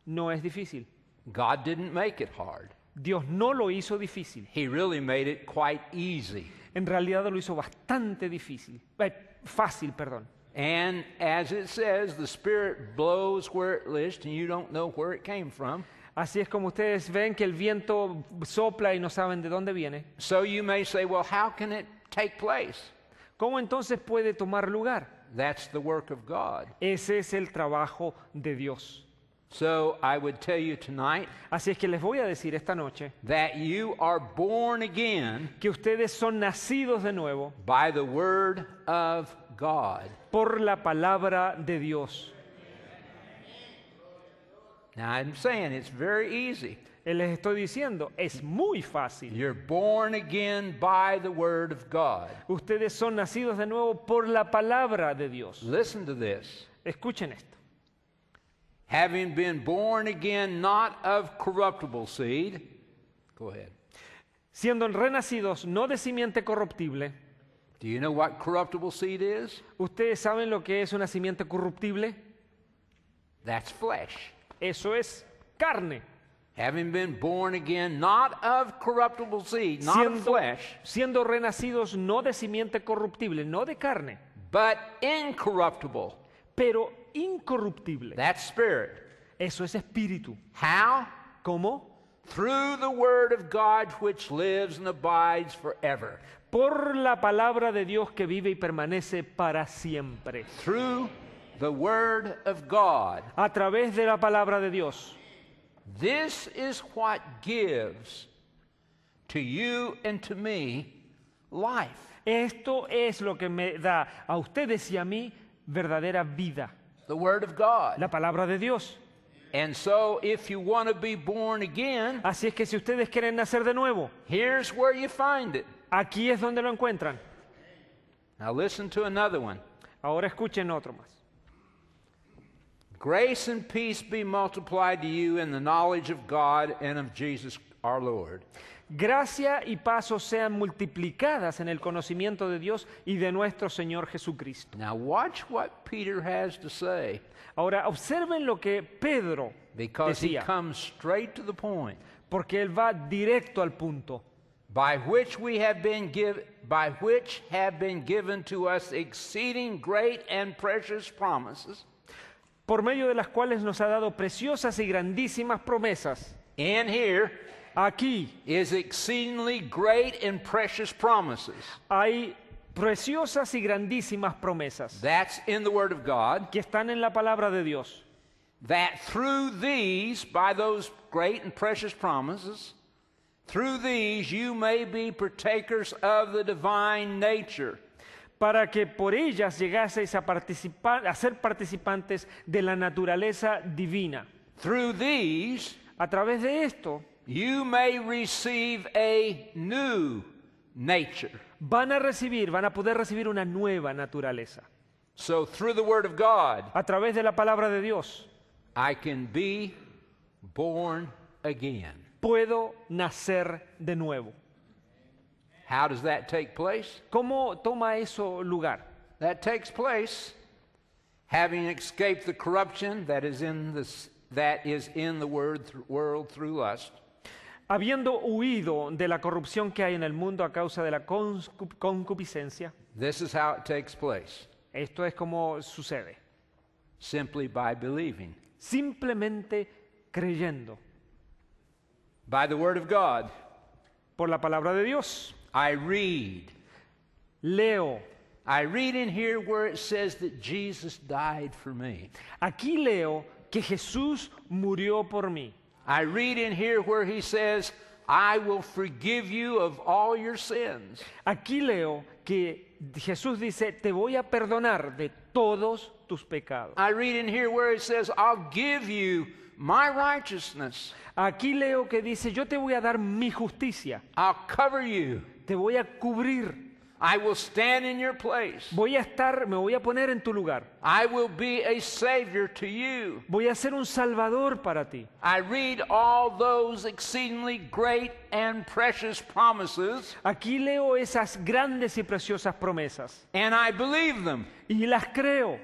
No es difícil. God didn't make it hard. Dios no lo hizo difícil. He really made it quite easy. En realidad lo hizo bastante difícil. Eh, Fácil, perdón. And as it says, the Spirit blows where it lists, and you don't know where it came from. Así es como ustedes ven que el viento sopla y no saben de dónde viene. So you may say, well, how can it take place? ¿Cómo entonces puede tomar lugar? That's the work of God. Ese es el trabajo de Dios. So I would tell you tonight Así es que les voy a decir esta noche that you are born again que ustedes son nacidos de nuevo by the word of God. Por la palabra de Dios. Now I'm saying it's very easy. Les estoy diciendo, es muy fácil. You're born again by the word of God. Ustedes son nacidos de nuevo por la palabra de Dios. Listen to this. Escuchen esto. Having been born again not of corruptible seed. Go ahead. Siendo renacidos no de simiente corruptible do you know what corruptible seed is? ¿Ustedes saben lo que es una simiente corruptible? That's flesh. Eso es carne. Having been born again, not of corruptible seed, not siendo, of flesh, siendo renacidos no de simiente corruptible, no de carne, but incorruptible, pero incorruptible. That's spirit. Eso es espíritu. How? ¿Cómo? Through the word of God which lives and abides forever. por la palabra de Dios que vive y permanece para siempre. Through the word of God. A través de la palabra de Dios. This is what gives to you and to me life. Esto es lo que me da a ustedes y a mí verdadera vida. La palabra de Dios. And so if you want to be born again, así es que si ustedes quieren nacer de nuevo, here's where you find it. Aquí es donde lo encuentran. Now listen to another one. Ahora escuchen otro más. Grace and peace be multiplied to you in the knowledge of God and of Jesus our Lord. Gracia y paz sean multiplicadas en el conocimiento de Dios y de nuestro Señor Jesucristo. Now watch what Peter has to say. Ahora observen lo que Pedro Because decía. he comes straight to the point. Porque él va directo al punto. by which we have been give, by which have been given to us exceeding great and precious promises por medio de las cuales nos ha dado preciosas y grandísimas promesas and here aquí is exceedingly great and precious promises hay preciosas y grandísimas promesas that's in the word of god que están en la palabra de dios that through these by those great and precious promises Through these you may be partakers of the divine nature. Para que por ellas llegaseis a, participar, a ser participantes de la naturaleza divina. Through these, a través de esto, you may receive a new nature. Van a recibir, van a poder recibir una nueva naturaleza. So through the word of God, a través de la palabra de Dios, I can be born again puedo nacer de nuevo. How does that take place? ¿Cómo toma eso lugar? That takes place having escaped the corruption that is in this that is in the word, world through lust. Habiendo huido de la corrupción que hay en el mundo a causa de la concupiscencia. This is how it takes place. Esto es como sucede. Simply by believing. Simplemente creyendo. By the word of God. Por la palabra de Dios. I read. Leo. I read in here where it says that Jesus died for me. Aquí leo que Jesús murió por mí. I read in here where he says, I will forgive you of all your sins. Aquí leo que Jesús dice, te voy a perdonar de todos tus pecados. I read in here where it says, I'll give you my righteousness. Aquí leo que dice, yo te voy a dar mi justicia. I'll cover you. Te voy a cubrir. I will stand in your place. Voy a estar, me voy a poner en tu lugar. I will be a savior to you. Voy a ser un salvador para ti. I read all those exceedingly great and precious promises. Aquí leo esas grandes y preciosas promesas. And I believe them. Y las creo.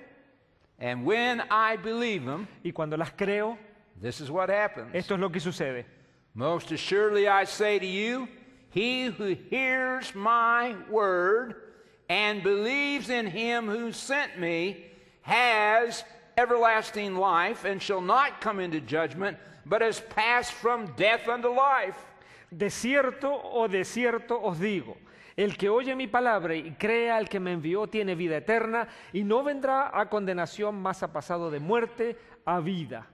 And when I believe them, y cuando las creo, This is what happens. Esto es lo que sucede. Most assuredly I say to you, he who hears my word and believes in him who sent me has everlasting life and shall not come into judgment, but has passed from death unto life. De cierto o oh, de cierto os digo, el que oye mi palabra y crea al que me envió tiene vida eterna y no vendrá a condenación, mas ha pasado de muerte a vida.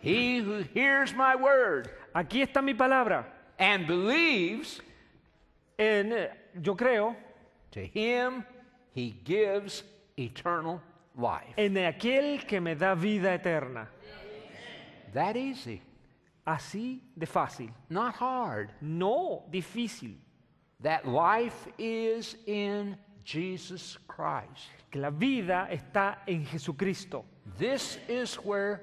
He who hears my word. Aquí está mi palabra. And believes. En, yo creo. To him he gives eternal life. En aquel que me da vida eterna. That easy. Así de fácil. Not hard. No, difícil. That life is in Jesus Christ. Que la vida está en Jesucristo. This is where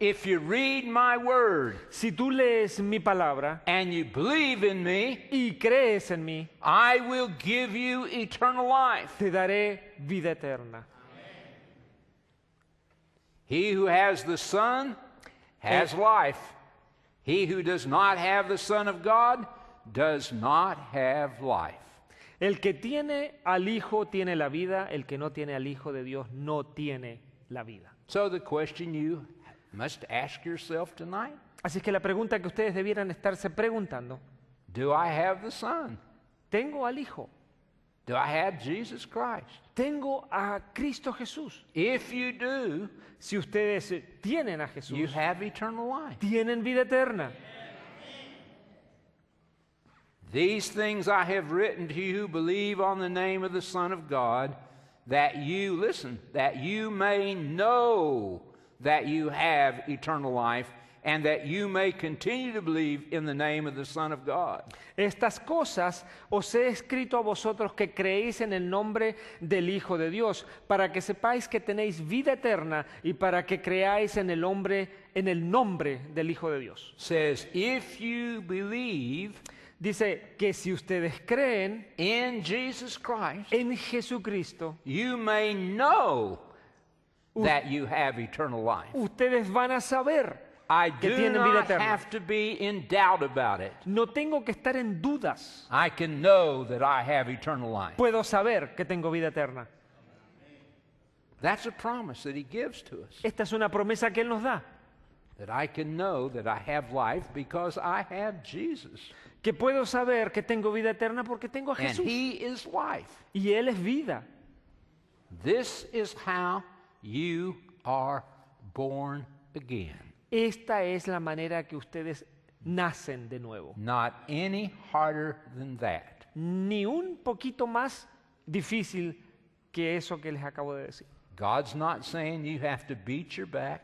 If you read my word, si tú lees mi palabra, and you believe in me, y crees en mí, I will give you eternal life. Te daré vida eterna. He who has the Son has El, eh. life. He who does not have the Son of God does not have life. El que tiene al Hijo tiene la vida, el que no tiene al Hijo de Dios no tiene la vida. So the question you must ask yourself tonight. Así que la pregunta que ustedes debieran estarse preguntando, do I have the son? ¿Tengo al hijo? Do I have Jesus Christ? Tengo a Cristo Jesús. If you do, si ustedes tienen a Jesús, you have eternal life. Tienen vida eterna. These things I have written to you who believe on the name of the Son of God, that you, listen, that you may know that you have eternal life and that you may continue to believe in the name of the Son of God. Estas cosas os he escrito a vosotros que creéis en el nombre del Hijo de Dios, para que sepáis que tenéis vida eterna y para que creáis en el hombre en el nombre del Hijo de Dios. Says if you believe Dice que si ustedes creen in Jesus Christ, en Jesucristo, you may know that you have eternal life. Ustedes van a saber I que do tienen vida not eterna. have to be in doubt about it. No tengo que estar en dudas. I can know that I have eternal life. Puedo saber que tengo vida eterna. That's a promise that he gives to us. Esta es una promesa que él nos da. That I can know that I have life because I have Jesus. Que puedo saber que tengo vida eterna porque tengo a And he is life. Y él es vida. This is how you are born again. Esta es la manera que ustedes nacen de nuevo. Not any harder than that. Ni un poquito más difícil que eso que les acabo de decir. God's not saying you have to beat your back.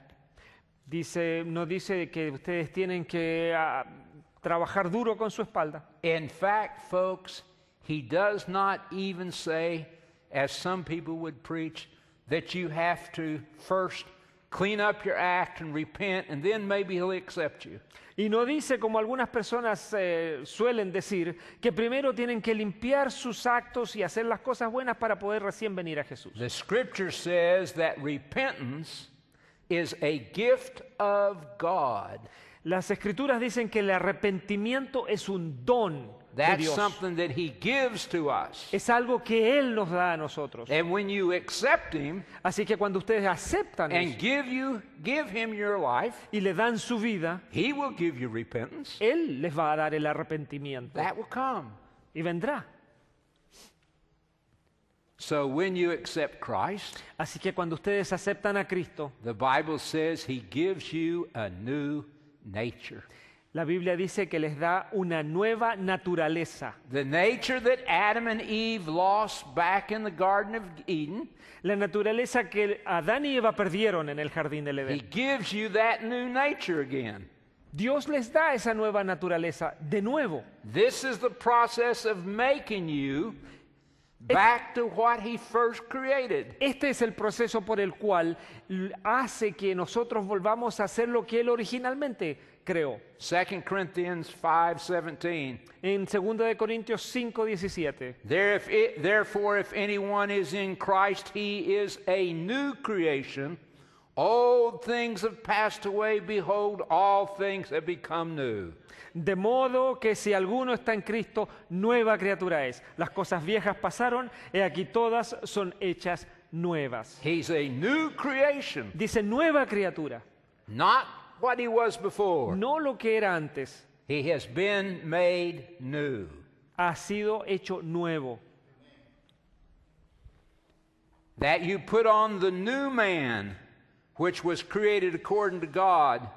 Dice, no dice que ustedes tienen que uh, trabajar duro con su espalda. In fact, folks, he does not even say as some people would preach that you have to first clean up your act and repent and then maybe he'll accept you. Y no dice como algunas personas eh, suelen decir que primero tienen que limpiar sus actos y hacer las cosas buenas para poder recién venir a Jesús. The scripture says that repentance is a gift of God. Las escrituras dicen que el arrepentimiento es un don de That's Dios. something that he gives to us. Es algo que Él nos da a nosotros. And when you accept him Así que cuando ustedes aceptan and eso give you give him your life, y le dan su vida, he will give you repentance. Él les va a dar el arrepentimiento That will come. y vendrá. So when you accept Christ, Así que cuando ustedes aceptan a Cristo, the Bible says he gives you a new nature. La Biblia dice que les da una nueva naturaleza. La naturaleza que Adán y Eva perdieron en el jardín del Edén. Dios les da esa nueva naturaleza de nuevo. Este es el proceso por el cual hace que nosotros volvamos a ser lo que él originalmente creó. 2 Corinthians 5:17. En 2 de Corintios 5:17. There therefore if anyone is in Christ he is a new creation. Old things have passed away behold all things have become new. De modo que si alguno está en Cristo, nueva criatura es. Las cosas viejas pasaron, y aquí todas son hechas nuevas. He's a new creation. Dice nueva criatura. Not what he was before. no lo que era antes. He has been made new. Ha sido hecho nuevo. That you put on the new man, which was created according to God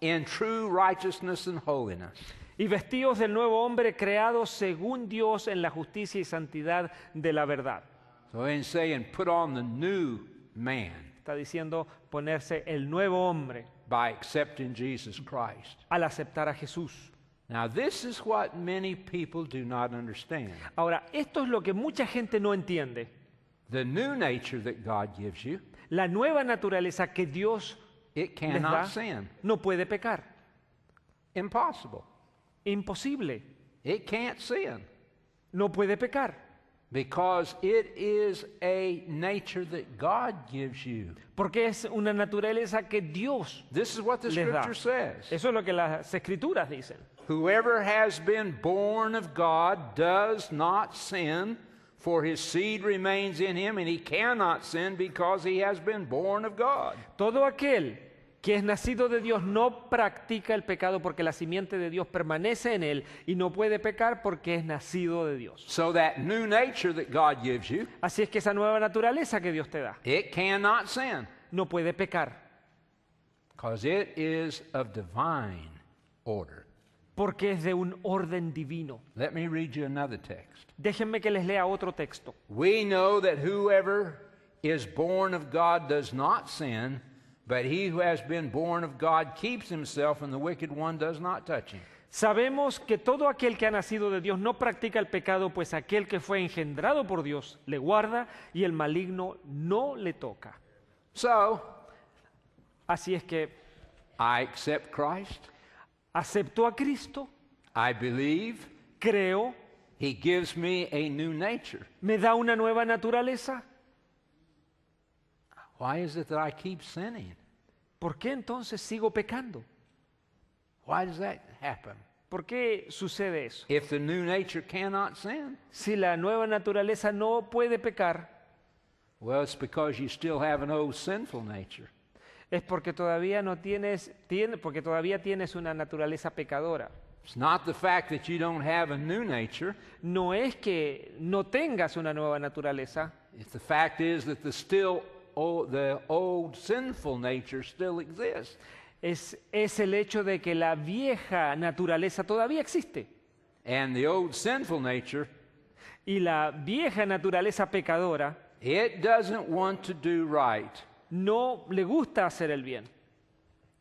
in true righteousness and holiness. Y vestidos del nuevo hombre creado según Dios en la justicia y santidad de la verdad. So in saying, put on the new man. Está diciendo ponerse el nuevo hombre by accepting Jesus Christ. al aceptar a Jesús. Now, this is what many people do not understand. Ahora, esto es lo que mucha gente no entiende. The new nature that God gives you, La nueva naturaleza que Dios it les da cannot sin. no puede pecar. Impossible. Imposible. It can't sin. No puede pecar. Because it is a nature that God gives you. Porque es una naturaleza que Dios This is what the scripture says. Eso es lo que las escrituras dicen. Whoever has been born of God does not sin, for his seed remains in him, and he cannot sin because he has been born of God. Todo aquel que es nacido de Dios no practica el pecado porque la simiente de Dios permanece en él y no puede pecar porque es nacido de Dios. Así es que esa nueva naturaleza que Dios te da no puede pecar. Porque es de un orden divino. Déjenme que les lea otro texto. We know that whoever is born of God does not sin. But he who has been born of God keeps himself, and the wicked one does not touch him. Sabemos que todo aquel que ha nacido de Dios no practica el pecado, pues aquel que fue engendrado por Dios le guarda y el maligno no le toca. So, así es que I accept Christ. Acepto a Cristo. I believe. Creo. He gives me a new nature. Me da una nueva naturaleza. Why is it that I keep sinning? ¿Por qué entonces sigo pecando? Why does that happen? ¿Por qué sucede eso? If the new nature cannot sin, Si la nueva naturaleza no puede pecar, well, it's because you still have an old sinful nature. es porque todavía no tienes, tiene- porque todavía tienes una naturaleza pecadora. It's not the fact that you don't have a new nature. No es que no tengas una nueva naturaleza, It's the fact is that the still the old sinful nature still exists. Es, es el hecho de que la vieja naturaleza todavía existe. And the old sinful nature, y la vieja naturaleza pecadora, it doesn't want to do right. No le gusta hacer el bien.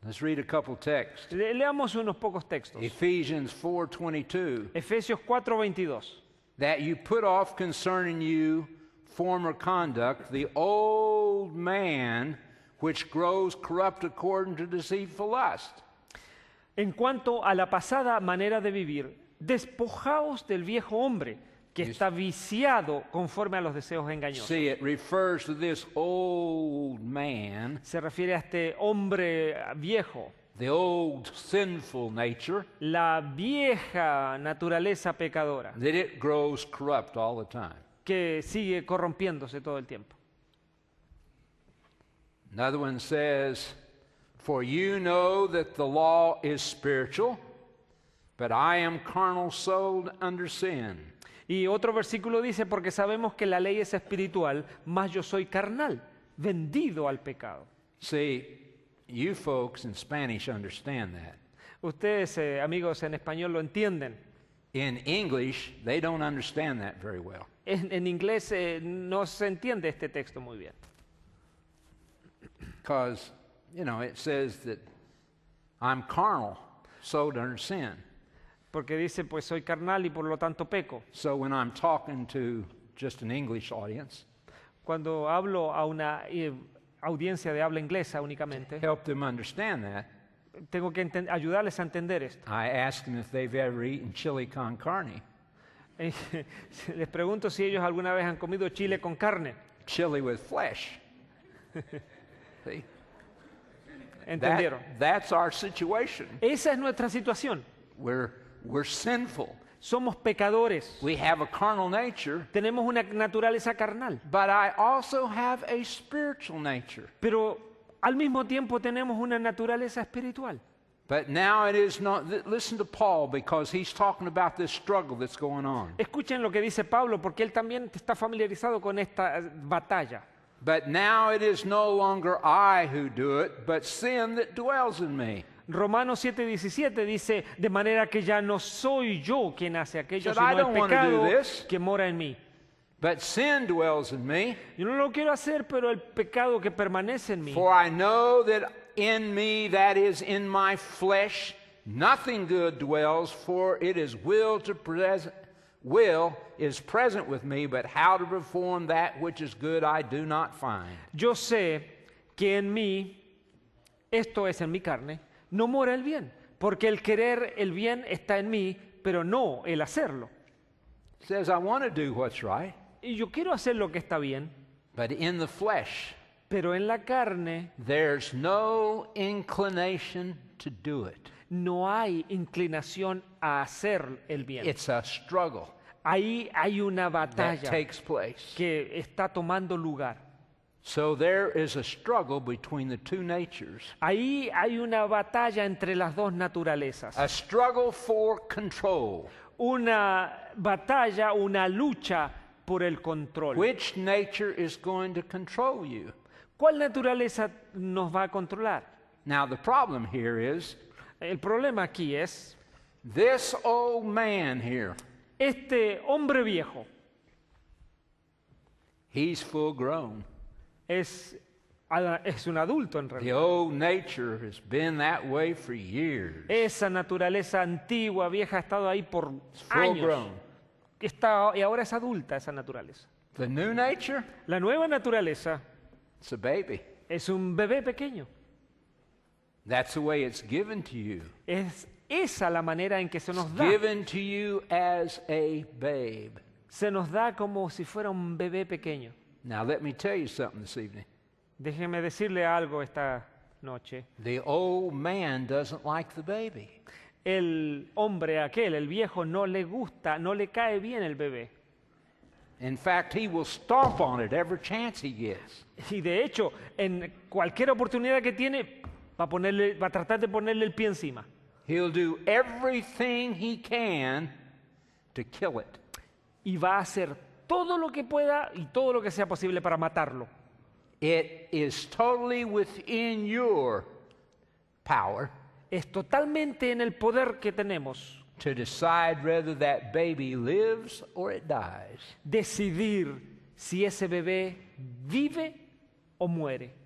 Let's read a couple texts. Le, leamos unos pocos textos. Ephesians 4:22. Efesios 4:22. That you put off concerning you former conduct, the old En cuanto a la pasada manera de vivir, despojaos del viejo hombre que está viciado conforme a los deseos engañosos. See, Se refiere a este hombre viejo, la vieja naturaleza pecadora que sigue corrompiéndose todo el tiempo. Another one says, For you know that the law is spiritual, but I am carnal sold under sin. Y otro versículo dice, porque sabemos que la ley es espiritual, mas yo soy carnal, vendido al pecado. See, you folks in Spanish understand that. Ustedes, eh, amigos, en español lo entienden. In English, they don't understand that very well. En, en inglés eh, no se entiende este texto muy bien. because, you know, it says that I'm carnal, so under sin. Porque dice, pues soy carnal y por lo tanto peco. So when I'm talking to just an English audience, Cuando hablo a una eh, audiencia de habla inglesa únicamente, help them understand that. tengo que enten- ayudarles a entender esto. I ask them if they've ever eaten chili con carne. Les pregunto si ellos alguna vez han comido chile con carne, chili with flesh. Entendieron. Esa es nuestra situación. Somos pecadores. Tenemos una naturaleza carnal. Pero al mismo tiempo tenemos una naturaleza espiritual. Paul Escuchen lo que dice Pablo porque él también está familiarizado con esta eh, batalla. But now it is no longer I who do it, but sin that dwells in me. Romanos 7:17 dice, de manera que ya no soy yo quien hace aquello, sino el pecado que mora en mí. But sin dwells in me. Yo no lo quiero hacer, pero el pecado que permanece en mí. For I know that in me, that is in my flesh, nothing good dwells, for it is will to present will is present with me, but how to perform that which is good I do not find. Yo sé que en mí, esto es en mi carne, no mora el bien, porque el querer el bien está en mí, pero no el hacerlo. Says I want to do what's right, Y yo quiero hacer lo que está bien, but in the flesh pero en la carne there's no inclination to do it. no hay inclinación a hacer el bien. It's a struggle Ahí hay una batalla that takes place. que está tomando lugar. So there is a struggle between the two natures Ahí hay una batalla entre las dos naturalezas. a struggle for control. Una batalla, una lucha por el control. Which nature is going to control you? ¿Cuál naturaleza nos va a controlar? Now, the problem here is el problema aquí es this old man Este hombre viejo Es un adulto en realidad. Esa naturaleza antigua, vieja, ha estado ahí por años. Está, y ahora es adulta esa naturaleza. la nueva naturaleza es un bebé pequeño. That's the way it's given to you. Es esa la manera en que se nos da. Given to you as a babe. Se nos da como si fuera un bebé pequeño. Now let me tell you something this evening. Déjeme decirle algo esta noche. The old man doesn't like the baby. El hombre aquel, el viejo no le gusta, no le cae bien el bebé. In fact, he will stomp on it every chance he gets. Y de hecho, en cualquier oportunidad que tiene Va a, tratar de ponerle el pie encima. do can Y va a hacer todo lo que pueda y todo lo que sea posible para matarlo. your power. Es totalmente en el poder que tenemos. To decide Decidir si ese bebé vive o muere.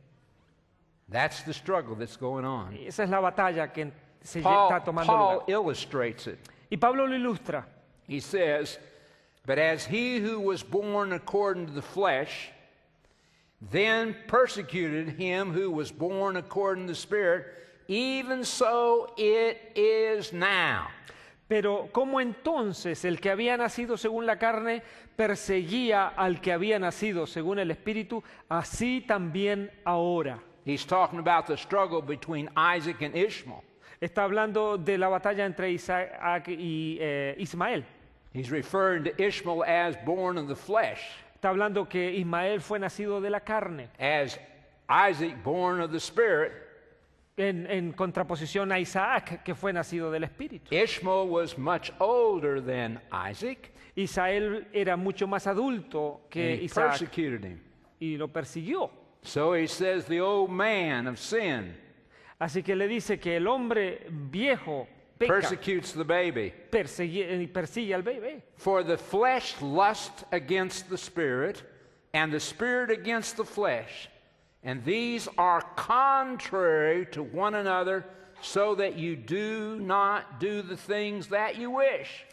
That's the struggle that's going on. Esa es la batalla que se Paul, está tomando Paul lugar. illustrates it. Y Pablo lo ilustra. He says, "But as he who was born according to the flesh then persecuted him who was born according to the spirit, even so it is now." Pero ¿cómo entonces el que había nacido según la carne perseguía al que había nacido según el espíritu? Así también ahora. He's talking about the struggle between Isaac and Ishmael. Está hablando de la batalla entre Isaac y eh, Ismael. He's Ishmael as born of the flesh. Está hablando que Ismael fue nacido de la carne. As Isaac born of the spirit. En, contraposición a Isaac, que fue nacido del Espíritu. Ishmael was much older than Isaac. era mucho más adulto que Isaac. Y lo persiguió. So he says the old man of sin Así que le dice que el hombre viejo peca, persecutes the baby. Eh, persigue, al bebé. For the flesh lusts against the spirit, and the spirit against the flesh. And these are contrary to one another, so that you do not do the things that you wish.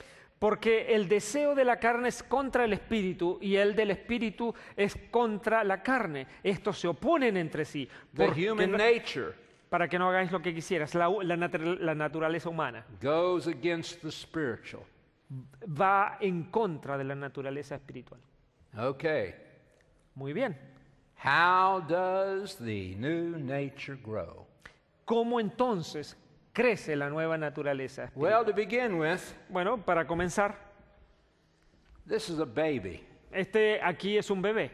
Porque el deseo de la carne es contra el espíritu y el del espíritu es contra la carne. Estos se oponen entre sí. para que no hagáis lo que quisieras. La, naturaleza humana va en contra de la naturaleza espiritual. Okay. Muy bien. How does the new nature grow? ¿Cómo entonces crece la nueva naturaleza. bueno, para comenzar, Este aquí es un bebé.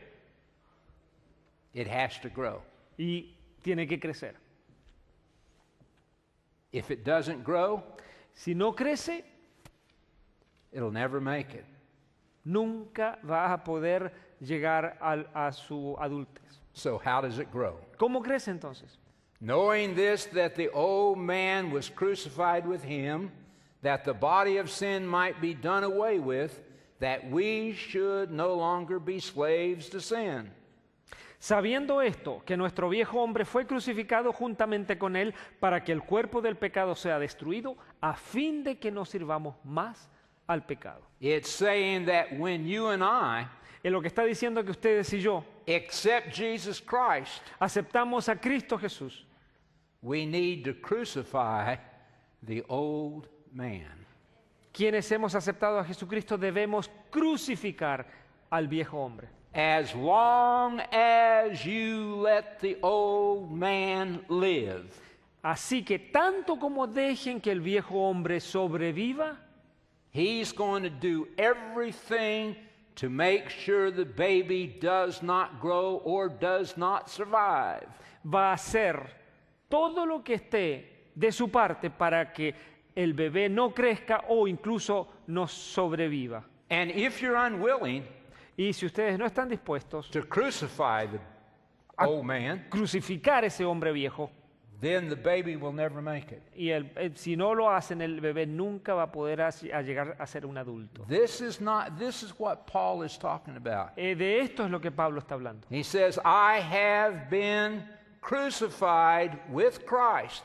Y tiene que crecer. si no crece, Nunca va a poder llegar a, su adultez. So ¿Cómo crece entonces? knowing this, that the old man was crucified with him, that the body of sin might be done away with, that we should no longer be slaves to sin. Sabiendo esto, que nuestro viejo hombre fue crucificado juntamente con él para que el cuerpo del pecado sea destruido, a fin de que no sirvamos más al pecado. It's saying that when you and I en lo que está diciendo que ustedes y yo except Jesus Christ, aceptamos a Cristo Jesús. We need to crucify the old man. Quienes hemos aceptado a Jesucristo debemos crucificar al viejo hombre. As long as you let the old man live. Así que tanto como dejen que el viejo hombre sobreviva, he's going to do everything to make sure the baby does not grow or does not survive. Va a hacer todo lo que esté de su parte para que el bebé no crezca o incluso no sobreviva. y si ustedes no están dispuestos to crucify a crucificar ese hombre viejo, Y el, eh, si no lo hacen, el bebé nunca va a poder llegar a ser un adulto. de esto es lo que Pablo está hablando. He says, I have been crucified with Christ.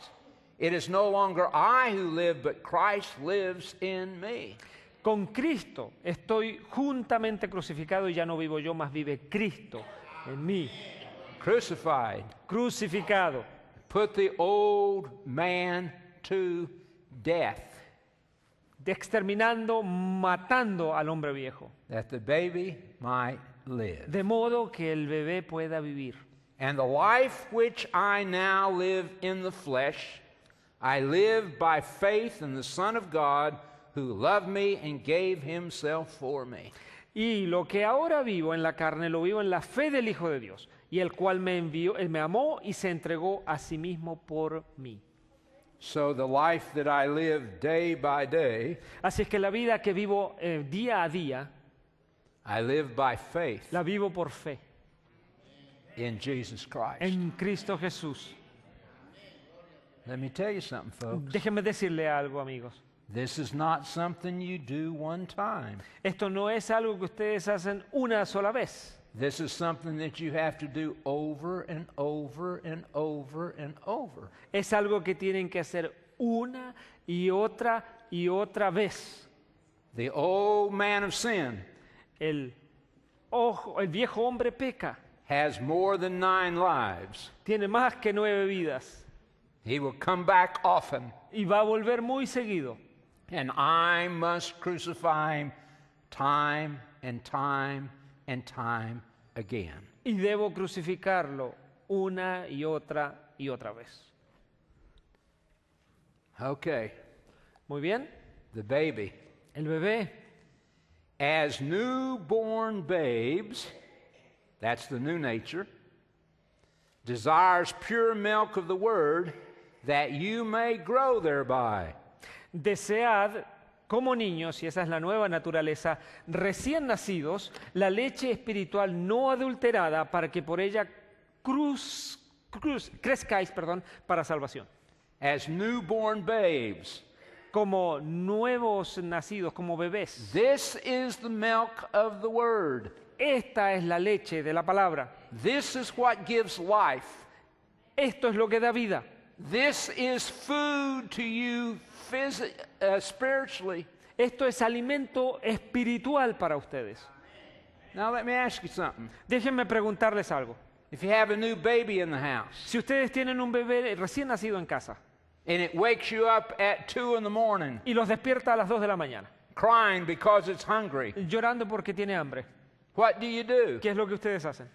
It is no longer I who live, but Christ lives in me. Con Cristo estoy juntamente crucificado y ya no vivo yo, más vive Cristo en mí. Crucified. Crucificado. Put the old man to death. Exterminando, matando al hombre viejo. That the baby might live. De modo que el bebé pueda vivir. And the life which I now live in the flesh, I live by faith in the Son of God who loved me and gave himself for me. Y lo que ahora vivo en la carne lo vivo en la fe del Hijo de Dios, y el cual me envió, eh, me amó y se entregó a sí mismo por mí. So the life that I live day by day, Así es que la vida que vivo eh, día a día, I live by faith la vivo por fe in Jesus Christ. En Cristo Jesús. Let me tell you something, folks. Déjeme decirle algo, amigos. This is not something you do one time. Esto no es algo que ustedes hacen una sola vez. This is something that you have to do over and over and over and over. Es algo que tienen que hacer una y otra y otra vez. The old man of sin. El ojo, el viejo hombre peca has more than nine lives, tiene más que nueve vidas he will come back often, y va a volver muy seguido. and I must crucify him time and time and time again. Y debo crucificarlo una y otra y otra vez. Okay, Muy bien, the baby. el bebé, As newborn babes, That's the new nature. Desires pure milk of the word that you may grow thereby. Desead como niños, y esa es la nueva naturaleza, recién nacidos, la leche espiritual no adulterada para que por ella cruz, cruz, crezcáis perdón, para salvación. As newborn babes. Como nuevos nacidos, como bebés. This is the milk of the word. Esta es la leche de la palabra. This is what gives life. Esto es lo que da vida. This is food to you uh, spiritually. Esto es alimento espiritual para ustedes. Now let me ask you something. Déjenme preguntarles algo. If you have a new baby in the house, si ustedes tienen un bebé recién nacido en casa, and it wakes you up at 2 in the morning, y los despierta a las 2 de la mañana, crying because it's hungry, llorando porque tiene hambre. What do you do? ¿Qué es lo que ustedes hacen?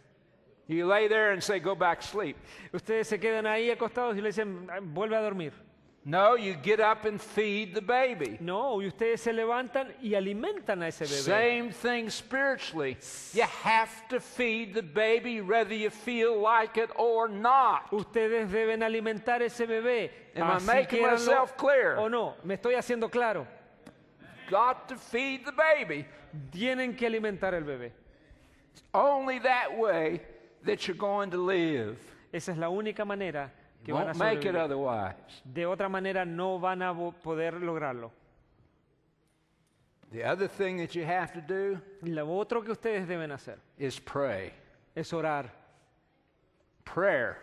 You lay there and say, go back sleep. Ustedes se quedan ahí acostados y le dicen, vuelve a dormir. No, you get up and feed the baby. No, y ustedes se levantan y alimentan a ese bebé. Same thing spiritually. You have to feed the baby whether you feel like it or not. Ustedes deben alimentar ese bebé. Am Así I making myself clear? O no, me estoy haciendo claro. Got to feed the baby. Tienen que alimentar el bebé only that way that you're going to live. Esa es la única manera que van a make it otherwise. De otra manera no van a poder lograrlo. The other thing that you have to do Lo otro que ustedes deben hacer is pray. Es orar. Prayer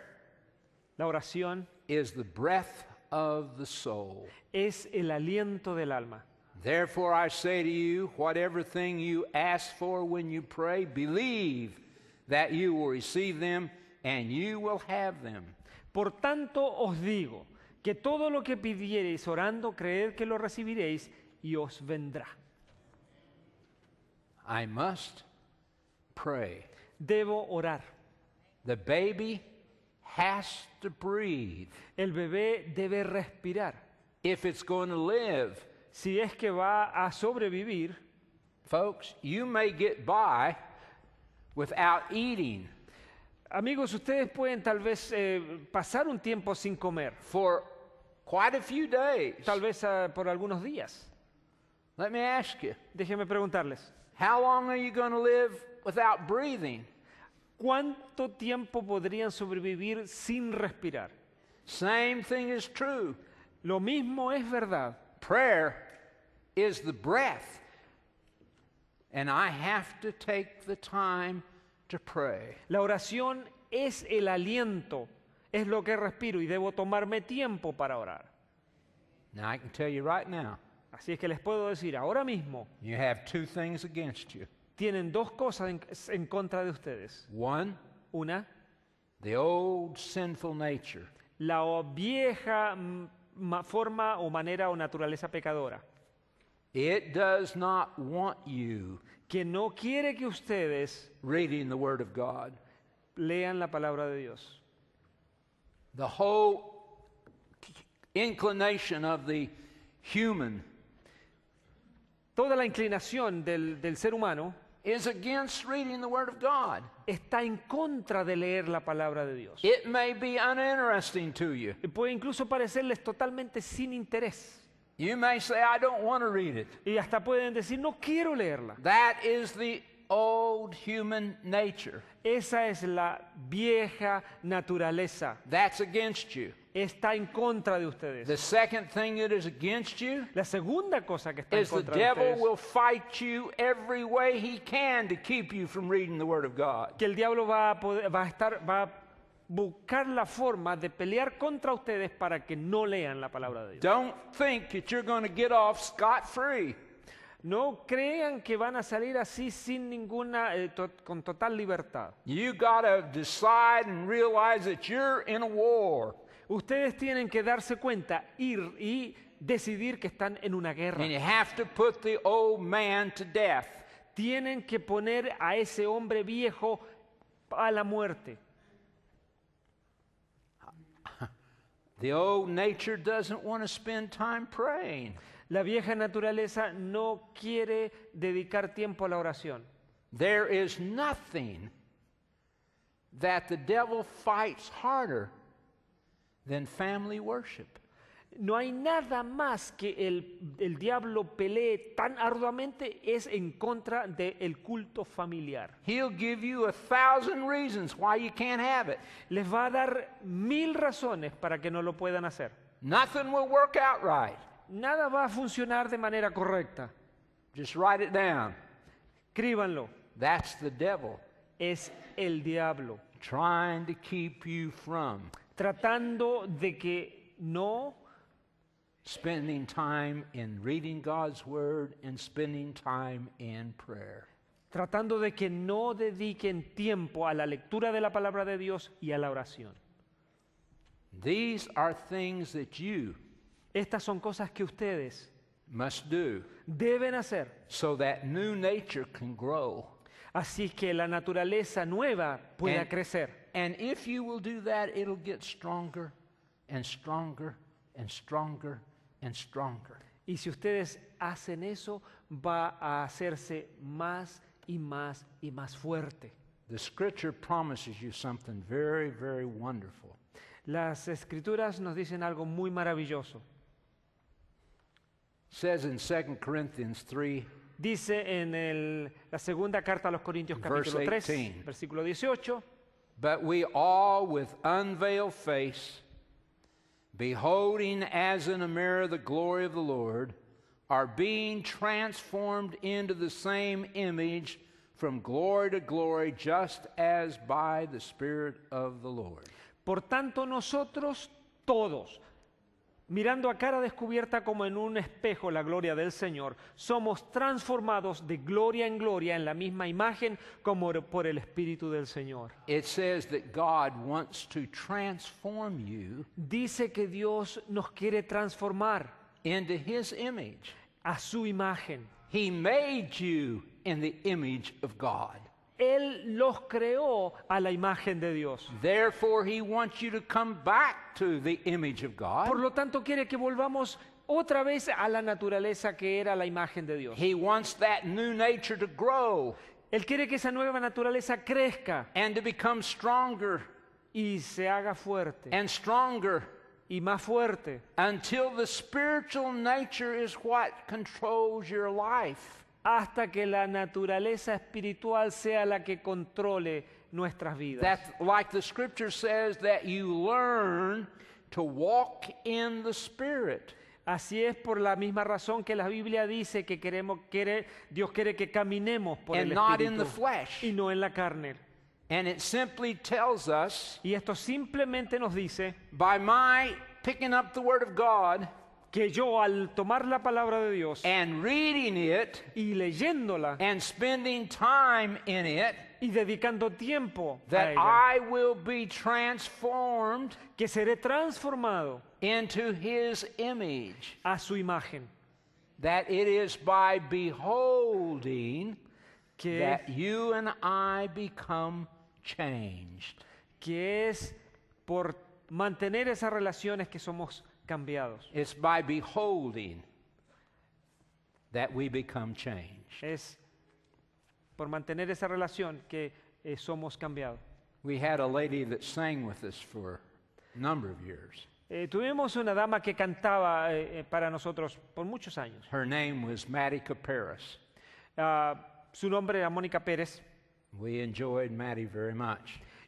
la oración is the breath of the soul. Es el aliento del alma. Therefore, I say to you, whatever thing you ask for when you pray, believe that you will receive them and you will have them. Por tanto, os digo que todo lo que pidiereis orando, creed que lo recibiréis y os vendrá. I must pray. Debo orar. The baby has to breathe. El bebé debe respirar. If it's going to live, si es que va a sobrevivir. you may get by without eating. Amigos, ustedes pueden tal vez eh, pasar un tiempo sin comer. For few Tal vez ah, por algunos días. Let preguntarles. are you going without ¿Cuánto tiempo podrían sobrevivir sin respirar? is true. Lo mismo es verdad. Prayer is the breath. And I have to take the time to pray. La oración es el aliento, es lo que respiro y debo tomarme tiempo para orar. I can tell you right now. Así es que les puedo decir ahora mismo. You have two things against you. Tienen dos cosas en, en contra de ustedes. One, una, the old sinful nature. La vieja mm, forma o manera o naturaleza pecadora. It does not want you que no quiere que ustedes reading the Word of God. lean la palabra de Dios. The whole inclination of the human Toda la inclinación del, del ser humano is against reading the Word of God. está en contra de leer la palabra de Dios. It may be uninteresting to you. Puede incluso parecerles totalmente sin interés. You may say, I don't want to read it. Y hasta pueden decir, no quiero leerla. That is the old human nature. Esa es la vieja naturaleza. That's against you. Está en contra de ustedes. The second thing that is against you la segunda cosa que está en is the contra de devil ustedes will fight you every way he can to keep you from reading the Word of God. que el diablo va a poder- va a estar va a buscar la forma de pelear contra ustedes para que no lean la palabra de Dios. No crean que van a salir así sin ninguna eh, con total libertad. Ustedes tienen que darse cuenta ir y decidir que están en una guerra. Tienen que poner a ese hombre viejo a la muerte. The old nature doesn't want to spend time praying. La vieja naturaleza no quiere dedicar tiempo a la oración. There is nothing that the devil fights harder than family worship. No hay nada más que el, el diablo pelee tan arduamente es en contra del culto familiar. He'll give you a thousand reasons why you can't have it. Les va a dar mil razones para que no lo puedan hacer. Nothing will work out right. Nada va a funcionar de manera correcta. Just write it down. Escríbanlo. That's the devil. Es el diablo. Trying to keep you from. Tratando de que no spending time in reading God's word and spending time in prayer. Tratando de que no dediquen tiempo a la lectura de la palabra de Dios y a la oración. These are things that you Estas son cosas que ustedes must do deben hacer so that new nature can grow. Así que la naturaleza nueva pueda and, crecer. And if you will do that, it'll get stronger and stronger and stronger and stronger. Y si ustedes hacen eso, va a hacerse más y más y más fuerte. The scripture promises you something very, very wonderful. Las escrituras nos dicen algo muy maravilloso. Says in 2 Corinthians 3, Dice en el, la segunda carta a los Corintios capítulo 3, versículo 18, But we all with unveiled face beholding as in a mirror the glory of the Lord, are being transformed into the same image from glory to glory, just as by the Spirit of the Lord. Por tanto, nosotros todos, mirando a cara descubierta como en un espejo la gloria del Señor, somos transformados de gloria en gloria en la misma imagen como por el espíritu del Señor. Dice que Dios nos quiere transformar a su imagen. He made you in the image of God. Él los creó a la imagen de Dios. Therefore, he wants you to come back to the image of God. Por lo tanto, quiere que volvamos otra vez a la naturaleza que era la imagen de Dios. He wants that new nature to grow Él quiere que esa nueva naturaleza crezca and to become stronger y se haga fuerte and stronger y más fuerte until the spiritual nature is what controls your life hasta que la naturaleza espiritual sea la que controle nuestras vidas. says, you to walk in the Spirit. Así es por la misma razón que la Biblia dice que queremos, Dios quiere que caminemos por el Espíritu y no en la carne. And it simply tells us, y esto simplemente nos dice, by my picking up the word of God, que yo al tomar la palabra de Dios and reading it y leyéndola and spending time in it y dedicando tiempo that a ella, I will be transformed que seré transformado into his image a su imagen that it is by beholding que that you and I become changed que es por mantener esas relaciones que somos es por mantener esa relación que eh, somos cambiados. tuvimos una dama que cantaba eh, eh, para nosotros por muchos años. Ah, su nombre era Mónica Pérez.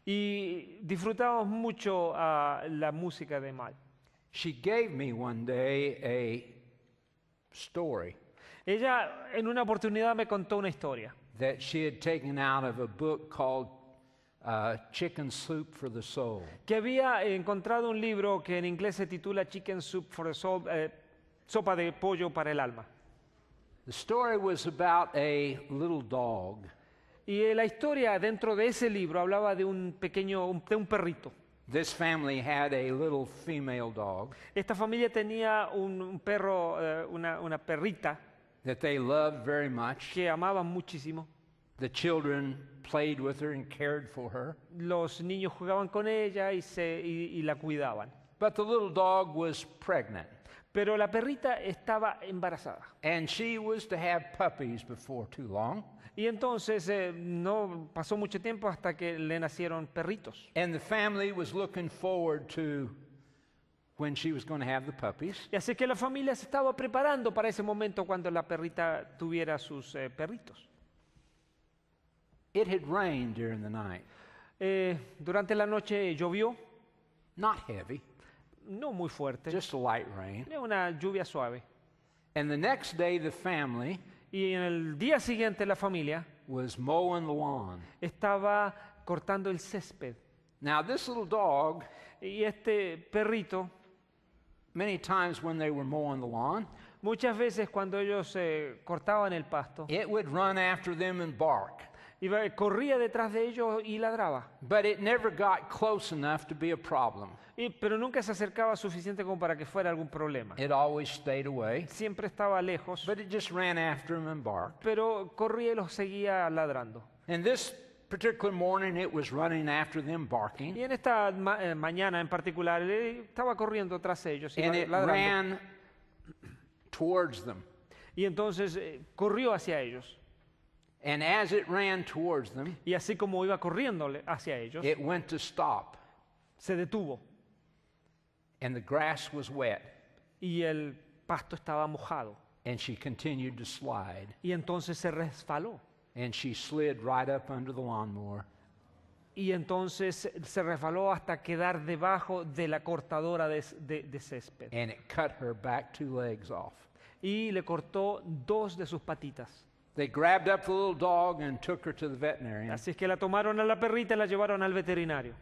Y disfrutamos mucho ah, la música de Maddie. She gave me one day a story. Ella en una oportunidad me contó una historia that she had taken out of a book called uh, Chicken Soup for the Soul. que había encontrado un libro que en inglés se titula Chicken Soup for the Soul, eh, sopa de pollo para el alma. The story was about a little dog Y la historia dentro de ese libro hablaba de un pequeño, de un perrito this family had a little female dog Esta familia tenía un, un perro, eh, una, una perrita that they loved very much. que amaban muchísimo. The children played with her and cared for her. Los niños jugaban con ella y, se, y, y la cuidaban. But the little dog was pregnant. Pero la perrita estaba embarazada And she was to have puppies before too long. Y entonces eh, no pasó mucho tiempo hasta que le nacieron perritos. Y así que la familia se estaba preparando para ese momento cuando la perrita tuviera sus eh, perritos. It had rained during the night. Eh, durante la noche llovió. Not heavy. No muy fuerte. Just light rain. Una lluvia suave. And the next day the family y en el día siguiente la familia estaba cortando el césped. Now this little dog, y este perrito, many times when they were mowing the lawn, muchas veces cuando ellos eh, cortaban el pasto, it would run after them and bark. Y corría detrás de ellos y ladraba. pero nunca se acercaba suficiente como para que fuera algún problema. Siempre estaba lejos. Pero corría y los seguía ladrando. Y en esta eh, mañana en particular estaba corriendo tras ellos y and Y entonces eh, corrió hacia ellos y así como iba corriendo hacia ellos, se detuvo. wet. Y el pasto estaba mojado. Y entonces se resbaló. Y entonces se resbaló hasta quedar debajo de la cortadora de, césped. Y le cortó dos de sus patitas. Así es que la tomaron a la perrita y la llevaron al veterinario.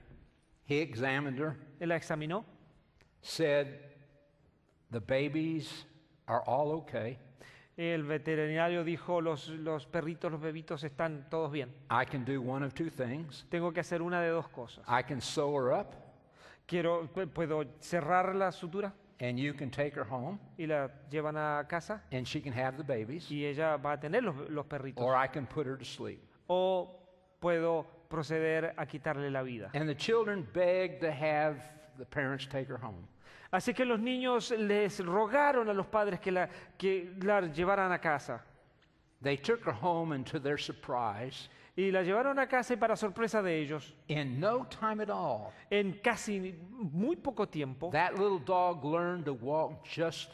He examined her. Él la examinó. Said, the babies are all okay. El veterinario dijo, los, perritos, los bebitos están todos bien. I can do one of two things. Tengo que hacer una de dos cosas. ¿Puedo cerrar la sutura? And you can take her home. Y la llevan a casa. And she can have the babies. Y ella va a tener los, los perritos. Or I can put her to sleep. O puedo proceder a quitarle la vida. And the children begged to have the parents take her home. Así que los niños les rogaron a los padres que la, que la llevaran a casa. They took her home and to their surprise y la llevaron a casa y para sorpresa de ellos, In no time at all, en casi muy poco tiempo, that little dog learned to walk just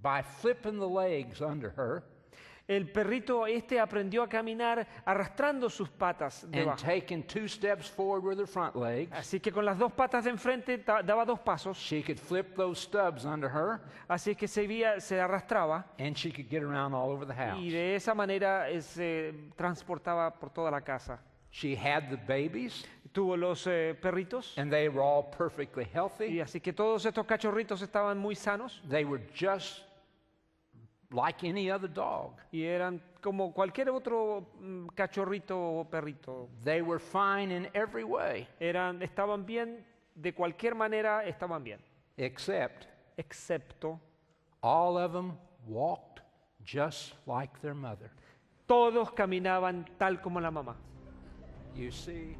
by flipping the legs under her. el perrito este aprendió a caminar arrastrando sus patas debajo. Así que con las dos patas de enfrente daba dos pasos, así que se, se arrastraba y de esa manera eh, se transportaba por toda la casa. Tuvo los eh, perritos y así que todos estos cachorritos estaban muy sanos. like any other dog. Y eran como cualquier otro mm, cachorrito o perrito. They were fine in every way. Eran, estaban bien, de cualquier manera estaban bien. Except, excepto, all of them walked just like their mother. Todos caminaban tal como la mamá. You see.